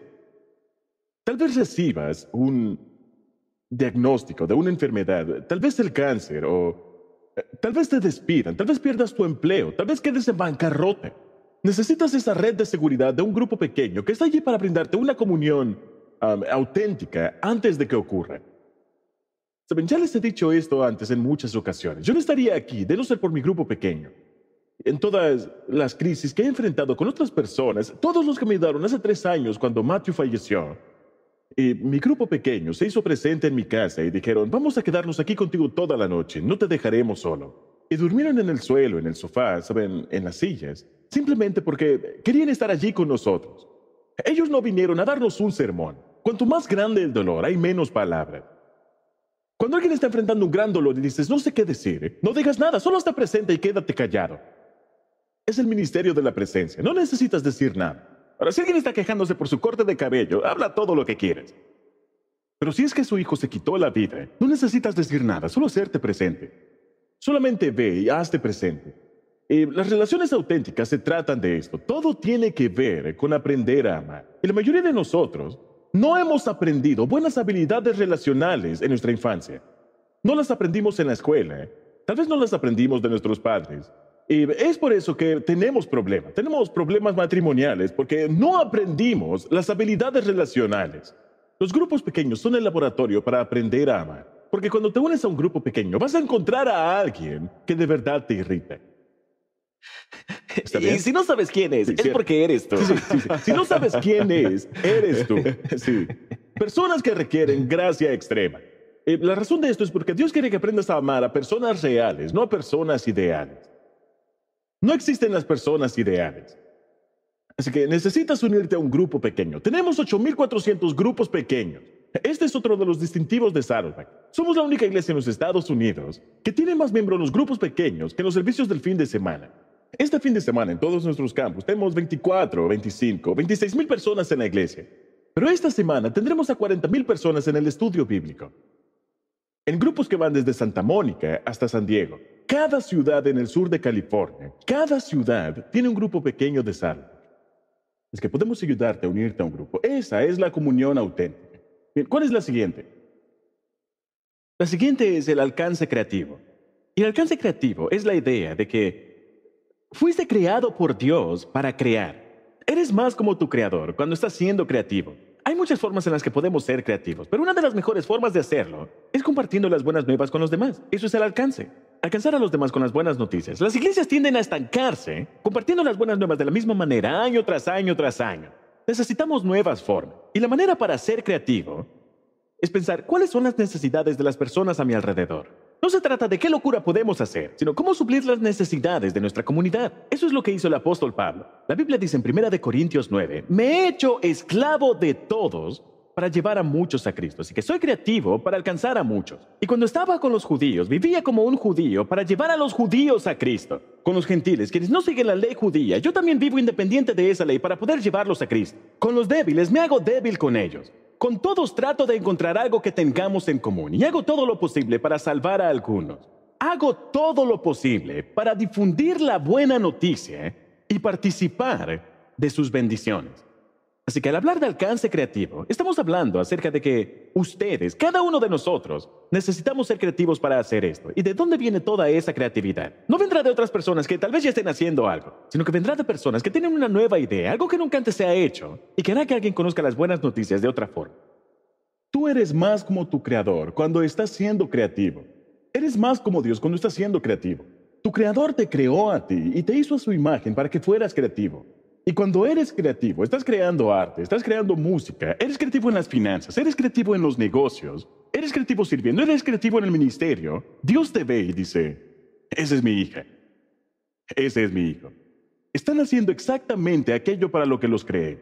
Tal vez recibas un diagnóstico de una enfermedad, tal vez el cáncer o eh, tal vez te despidan, tal vez pierdas tu empleo, tal vez quedes en bancarrota. Necesitas esa red de seguridad de un grupo pequeño que está allí para brindarte una comunión auténtica antes de que ocurra. Saben, ya les he dicho esto antes en muchas ocasiones. Yo no estaría aquí de no ser por mi grupo pequeño en todas las crisis que he enfrentado con otras personas, todos los que me ayudaron hace tres años cuando Matthew falleció. Y mi grupo pequeño se hizo presente en mi casa y dijeron, vamos a quedarnos aquí contigo toda la noche, no te dejaremos solo. Y durmieron en el suelo, en el sofá, saben, en las sillas, simplemente porque querían estar allí con nosotros. Ellos no vinieron a darnos un sermón. Cuanto más grande el dolor, hay menos palabras. Cuando alguien está enfrentando un gran dolor y dices, no sé qué decir, no digas nada, solo está presente y quédate callado. Es el ministerio de la presencia. No necesitas decir nada. Ahora, si alguien está quejándose por su corte de cabello, habla todo lo que quieres. Pero si es que su hijo se quitó la vida, no necesitas decir nada, solo serte presente. Solamente ve y hazte presente. Eh, las relaciones auténticas se tratan de esto. Todo tiene que ver con aprender a amar. Y la mayoría de nosotros no hemos aprendido buenas habilidades relacionales en nuestra infancia. No las aprendimos en la escuela. Tal vez no las aprendimos de nuestros padres. Y es por eso que tenemos problemas, tenemos problemas matrimoniales, porque no aprendimos las habilidades relacionales. Los grupos pequeños son el laboratorio para aprender a amar, porque cuando te unes a un grupo pequeño vas a encontrar a alguien que de verdad te irrita. Y si no sabes quién es, es porque eres tú. si no sabes quién es, eres tú. Personas que requieren gracia extrema. Eh, la razón de esto es porque Dios quiere que aprendas a amar a personas reales, no a personas ideales. No existen las personas ideales. Así que necesitas unirte a un grupo pequeño. Tenemos 8.400 grupos pequeños. Este es otro de los distintivos de Saddleback. Somos la única iglesia en los Estados Unidos que tiene más miembros en los grupos pequeños que en los servicios del fin de semana. Este fin de semana en todos nuestros campus tenemos 24, 25, 26 mil personas en la iglesia. Pero esta semana tendremos a 40 mil personas en el estudio bíblico. En grupos que van desde Santa Mónica hasta San Diego cada ciudad en el sur de California, cada ciudad tiene un grupo pequeño de sal. Es que podemos ayudarte a unirte a un grupo. Esa es la comunión auténtica. ¿cuál es la siguiente? La siguiente es el alcance creativo. Y el alcance creativo es la idea de que fuiste creado por Dios para crear. Eres más como tu creador cuando estás siendo creativo. Hay muchas formas en las que podemos ser creativos, pero una de las mejores formas de hacerlo es compartiendo las buenas nuevas con los demás. Eso es el alcance alcanzar a los demás con las buenas noticias. Las iglesias tienden a estancarse, compartiendo las buenas nuevas de la misma manera año tras año tras año. Necesitamos nuevas formas. Y la manera para ser creativo es pensar cuáles son las necesidades de las personas a mi alrededor. No se trata de qué locura podemos hacer, sino cómo suplir las necesidades de nuestra comunidad. Eso es lo que hizo el apóstol Pablo. La Biblia dice en 1 Corintios 9, me he hecho esclavo de todos para llevar a muchos a Cristo. Así que soy creativo para alcanzar a muchos. Y cuando estaba con los judíos, vivía como un judío para llevar a los judíos a Cristo. Con los gentiles, quienes no siguen la ley judía, yo también vivo independiente de esa ley para poder llevarlos a Cristo. Con los débiles, me hago débil con ellos. Con todos trato de encontrar algo que tengamos en común y hago todo lo posible para salvar a algunos. Hago todo lo posible para difundir la buena noticia y participar de sus bendiciones. Así que al hablar de alcance creativo, estamos hablando acerca de que ustedes, cada uno de nosotros, necesitamos ser creativos para hacer esto. ¿Y de dónde viene toda esa creatividad? No vendrá de otras personas que tal vez ya estén haciendo algo, sino que vendrá de personas que tienen una nueva idea, algo que nunca antes se ha hecho, y que hará que alguien conozca las buenas noticias de otra forma. Tú eres más como tu creador cuando estás siendo creativo. Eres más como Dios cuando estás siendo creativo. Tu creador te creó a ti y te hizo a su imagen para que fueras creativo. Y cuando eres creativo, estás creando arte, estás creando música, eres creativo en las finanzas, eres creativo en los negocios, eres creativo sirviendo, eres creativo en el ministerio, Dios te ve y dice, esa es mi hija, ese es mi hijo. Están haciendo exactamente aquello para lo que los creé.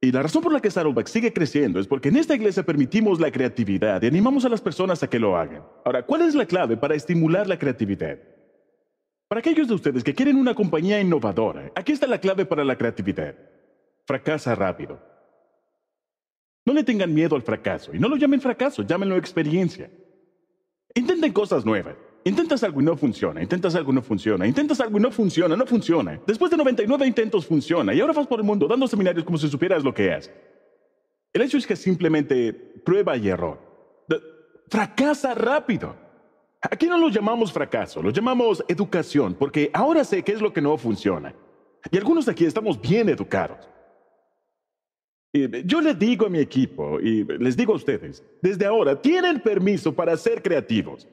Y la razón por la que Saddleback sigue creciendo es porque en esta iglesia permitimos la creatividad y animamos a las personas a que lo hagan. Ahora, ¿cuál es la clave para estimular la creatividad? Para aquellos de ustedes que quieren una compañía innovadora, aquí está la clave para la creatividad. Fracasa rápido. No le tengan miedo al fracaso y no lo llamen fracaso, llámenlo experiencia. Intenten cosas nuevas. Intentas algo y no funciona, intentas algo y no funciona, intentas algo y no funciona, no funciona. Después de 99 intentos funciona y ahora vas por el mundo dando seminarios como si supieras lo que es. El hecho es que simplemente prueba y error. Fracasa rápido. Aquí no lo llamamos fracaso, lo llamamos educación, porque ahora sé qué es lo que no funciona. Y algunos aquí estamos bien educados. yo les digo a mi equipo y les digo a ustedes, desde ahora tienen permiso para ser creativos.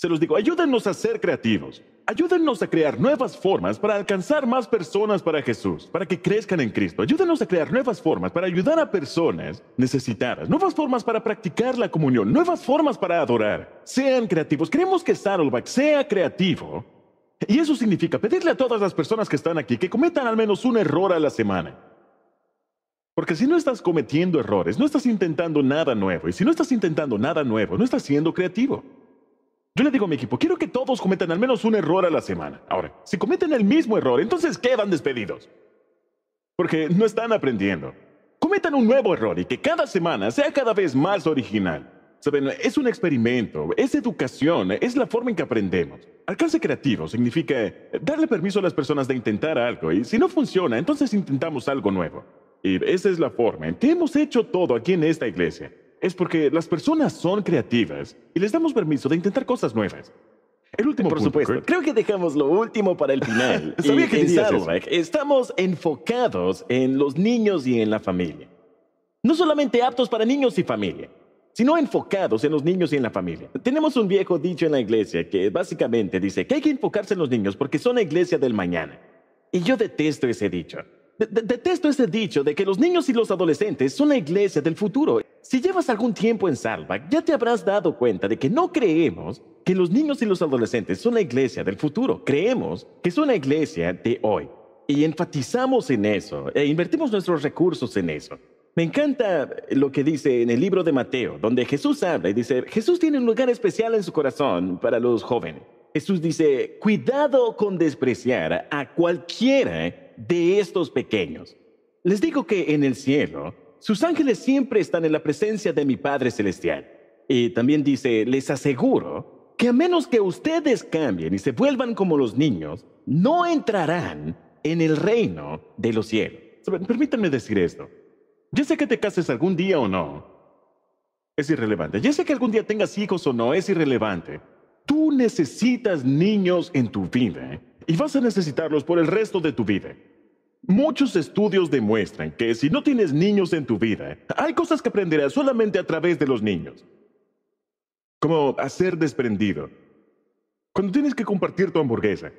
Se los digo, ayúdennos a ser creativos, ayúdennos a crear nuevas formas para alcanzar más personas para Jesús, para que crezcan en Cristo. Ayúdennos a crear nuevas formas para ayudar a personas necesitadas, nuevas formas para practicar la comunión, nuevas formas para adorar. Sean creativos. creemos que Saddleback sea creativo. Y eso significa pedirle a todas las personas que están aquí que cometan al menos un error a la semana. Porque si no estás cometiendo errores, no estás intentando nada nuevo. Y si no estás intentando nada nuevo, no estás siendo creativo. Yo le digo a mi equipo, quiero que todos cometan al menos un error a la semana. Ahora, si cometen el mismo error, entonces quedan despedidos. Porque no están aprendiendo. Cometan un nuevo error y que cada semana sea cada vez más original. Saben, es un experimento, es educación, es la forma en que aprendemos. Alcance creativo significa darle permiso a las personas de intentar algo y si no funciona, entonces intentamos algo nuevo. Y esa es la forma en que hemos hecho todo aquí en esta iglesia es porque las personas son creativas y les damos permiso de intentar cosas nuevas. El último Por supuesto. Creo que dejamos lo último para el final. que Estamos enfocados en los niños y en la familia. No solamente aptos para niños y familia, sino enfocados en los niños y en la familia. Tenemos un viejo dicho en la iglesia que básicamente dice que hay que enfocarse en los niños porque son la iglesia del mañana. Y yo detesto ese dicho. detesto ese dicho de que los niños y los adolescentes son la iglesia del futuro si llevas algún tiempo en Salva, ya te habrás dado cuenta de que no creemos que los niños y los adolescentes son la iglesia del futuro. Creemos que son la iglesia de hoy. Y enfatizamos en eso, e invertimos nuestros recursos en eso. Me encanta lo que dice en el libro de Mateo, donde Jesús habla y dice, Jesús tiene un lugar especial en su corazón para los jóvenes. Jesús dice, cuidado con despreciar a cualquiera de estos pequeños. Les digo que en el cielo sus ángeles siempre están en la presencia de mi Padre Celestial. Y también dice, les aseguro que a menos que ustedes cambien y se vuelvan como los niños, no entrarán en el reino de los cielos. Permítanme decir esto. Ya sé que te cases algún día o no. Es irrelevante. Ya sé que algún día tengas hijos o no. Es irrelevante. Tú necesitas niños en tu vida y vas a necesitarlos por el resto de tu vida. Muchos estudios demuestran que si no tienes niños en tu vida, hay cosas que aprenderás solamente a través de los niños. Como hacer desprendido. Cuando tienes que compartir tu hamburguesa.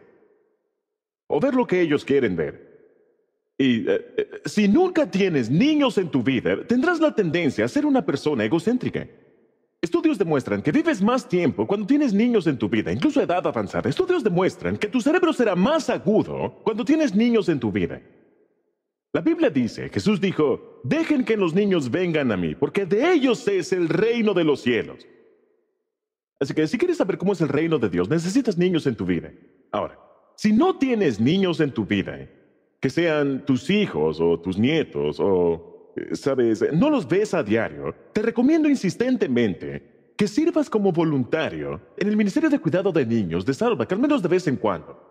O ver lo que ellos quieren ver. Y eh, eh, si nunca tienes niños en tu vida, tendrás la tendencia a ser una persona egocéntrica. Estudios demuestran que vives más tiempo cuando tienes niños en tu vida, incluso a edad avanzada. Estudios demuestran que tu cerebro será más agudo cuando tienes niños en tu vida. La Biblia dice, Jesús dijo, dejen que los niños vengan a mí, porque de ellos es el reino de los cielos. Así que si quieres saber cómo es el reino de Dios, necesitas niños en tu vida. Ahora, si no tienes niños en tu vida, que sean tus hijos o tus nietos o, eh, sabes, no los ves a diario, te recomiendo insistentemente que sirvas como voluntario en el Ministerio de Cuidado de Niños de Salva, que al menos de vez en cuando.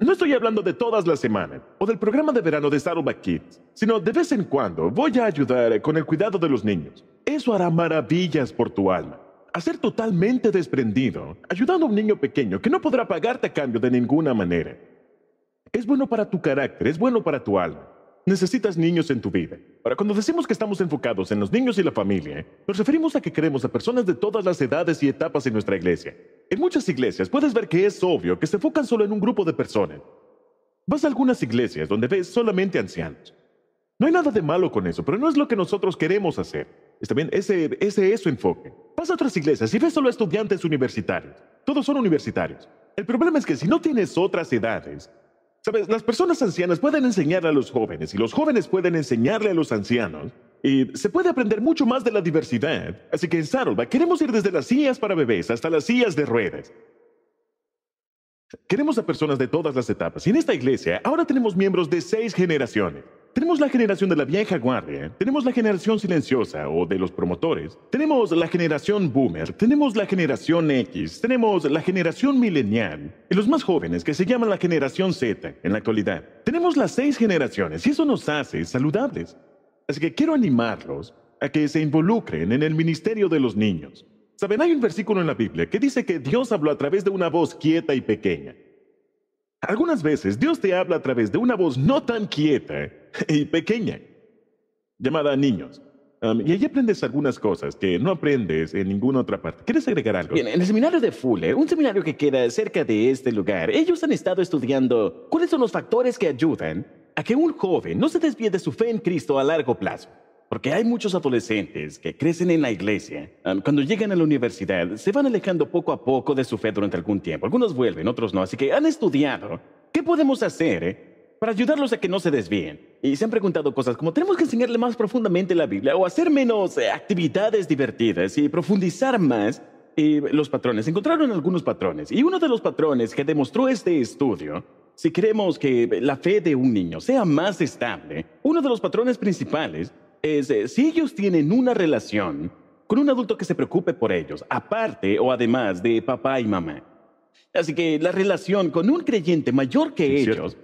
No estoy hablando de todas las semanas o del programa de verano de Saddleback Kids, sino de vez en cuando voy a ayudar con el cuidado de los niños. Eso hará maravillas por tu alma. Hacer totalmente desprendido, ayudando a un niño pequeño que no podrá pagarte a cambio de ninguna manera. Es bueno para tu carácter, es bueno para tu alma. Necesitas niños en tu vida. Ahora, cuando decimos que estamos enfocados en los niños y la familia, nos referimos a que queremos a personas de todas las edades y etapas en nuestra iglesia. En muchas iglesias puedes ver que es obvio que se enfocan solo en un grupo de personas. Vas a algunas iglesias donde ves solamente ancianos. No hay nada de malo con eso, pero no es lo que nosotros queremos hacer. Está bien, ese, ese es su enfoque. Vas a otras iglesias y ves solo estudiantes universitarios. Todos son universitarios. El problema es que si no tienes otras edades, Sabes, las personas ancianas pueden enseñar a los jóvenes y los jóvenes pueden enseñarle a los ancianos. Y se puede aprender mucho más de la diversidad. Así que en Saddleback queremos ir desde las sillas para bebés hasta las sillas de ruedas. Queremos a personas de todas las etapas. Y en esta iglesia ahora tenemos miembros de seis generaciones. Tenemos la generación de la vieja guardia, tenemos la generación silenciosa o de los promotores, tenemos la generación boomer, tenemos la generación X, tenemos la generación millennial y los más jóvenes que se llaman la generación Z en la actualidad. Tenemos las seis generaciones y eso nos hace saludables. Así que quiero animarlos a que se involucren en el ministerio de los niños. Saben, hay un versículo en la Biblia que dice que Dios habló a través de una voz quieta y pequeña. Algunas veces Dios te habla a través de una voz no tan quieta y pequeña, llamada niños. y allí aprendes algunas cosas que no aprendes en ninguna otra parte. ¿Quieres agregar algo? Bien, en el seminario de Fuller, un seminario que queda cerca de este lugar, ellos han estado estudiando cuáles son los factores que ayudan a que un joven no se desvíe de su fe en Cristo a largo plazo. Porque hay muchos adolescentes que crecen en la iglesia. Ah, cuando llegan a la universidad, se van alejando poco a poco de su fe durante algún tiempo. Algunos vuelven, otros no. Así que han estudiado. ¿Qué podemos hacer eh, para ayudarlos a que no se desvíen? Y se han preguntado cosas como, tenemos que enseñarle más profundamente la Biblia o hacer menos eh, actividades divertidas y profundizar más los patrones. Encontraron algunos patrones. Y uno de los patrones que demostró este estudio, si queremos que la fe de un niño sea más estable, uno de los patrones principales es eh, si ellos tienen una relación con un adulto que se preocupe por ellos, aparte o además de papá y mamá. Así que la relación con un creyente mayor que ellos,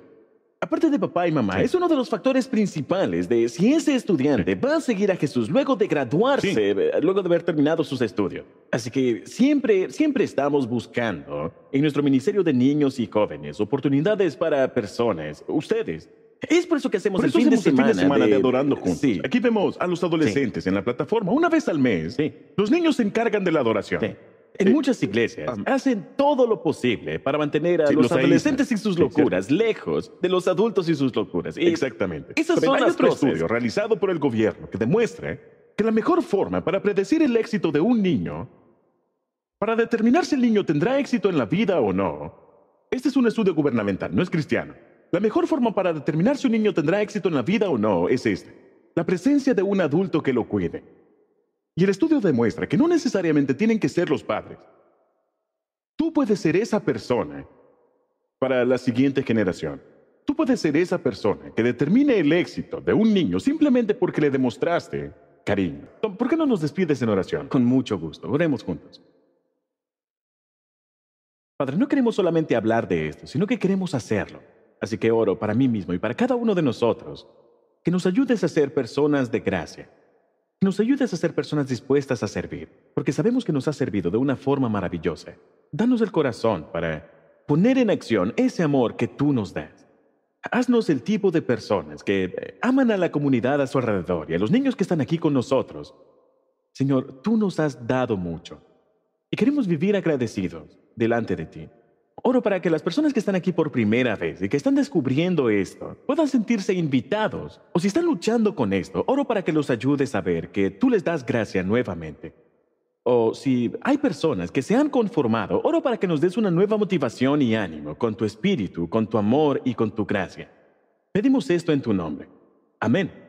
aparte de papá y mamá, es uno de los factores principales de si ese estudiante va a seguir a Jesús luego de graduarse, eh, luego de haber terminado sus estudios. Así que siempre, siempre estamos buscando en nuestro Ministerio de Niños y Jóvenes oportunidades para personas, ustedes, es por eso que hacemos, el, fin de semana de, Adorando Juntos. Aquí vemos a los adolescentes en la plataforma una vez al mes. Los niños se encargan de la adoración. En muchas iglesias hacen todo lo posible para mantener a los, adolescentes y sus locuras lejos de los adultos y sus locuras. Exactamente. hay otro estudio realizado por el gobierno que demuestra que la mejor forma para predecir el éxito de un niño, para determinar si el niño tendrá éxito en la vida o no, este es un estudio gubernamental, no es cristiano. La mejor forma para determinar si un niño tendrá éxito en la vida o no es esta, la presencia de un adulto que lo cuide. Y el estudio demuestra que no necesariamente tienen que ser los padres. Tú puedes ser esa persona para la siguiente generación. Tú puedes ser esa persona que determine el éxito de un niño simplemente porque le demostraste cariño. ¿Por qué no nos despides en oración? Con mucho gusto. Oremos juntos. Padre, no queremos solamente hablar de esto, sino que queremos hacerlo. Así que oro para mí mismo y para cada uno de nosotros, que nos ayudes a ser personas de gracia, que nos ayudes a ser personas dispuestas a servir, porque sabemos que nos has servido de una forma maravillosa. Danos el corazón para poner en acción ese amor que tú nos das. Haznos el tipo de personas que eh, aman a la comunidad a su alrededor y a los niños que están aquí con nosotros. Señor, tú nos has dado mucho y queremos vivir agradecidos delante de ti. Oro para que las personas que están aquí por primera vez y que están descubriendo esto puedan sentirse invitados o si están luchando con esto, oro para que los ayudes a ver que tú les das gracia nuevamente. O si hay personas que se han conformado, oro para que nos des una nueva motivación y ánimo con tu espíritu, con tu amor y con tu gracia. Pedimos esto en tu nombre. Amén.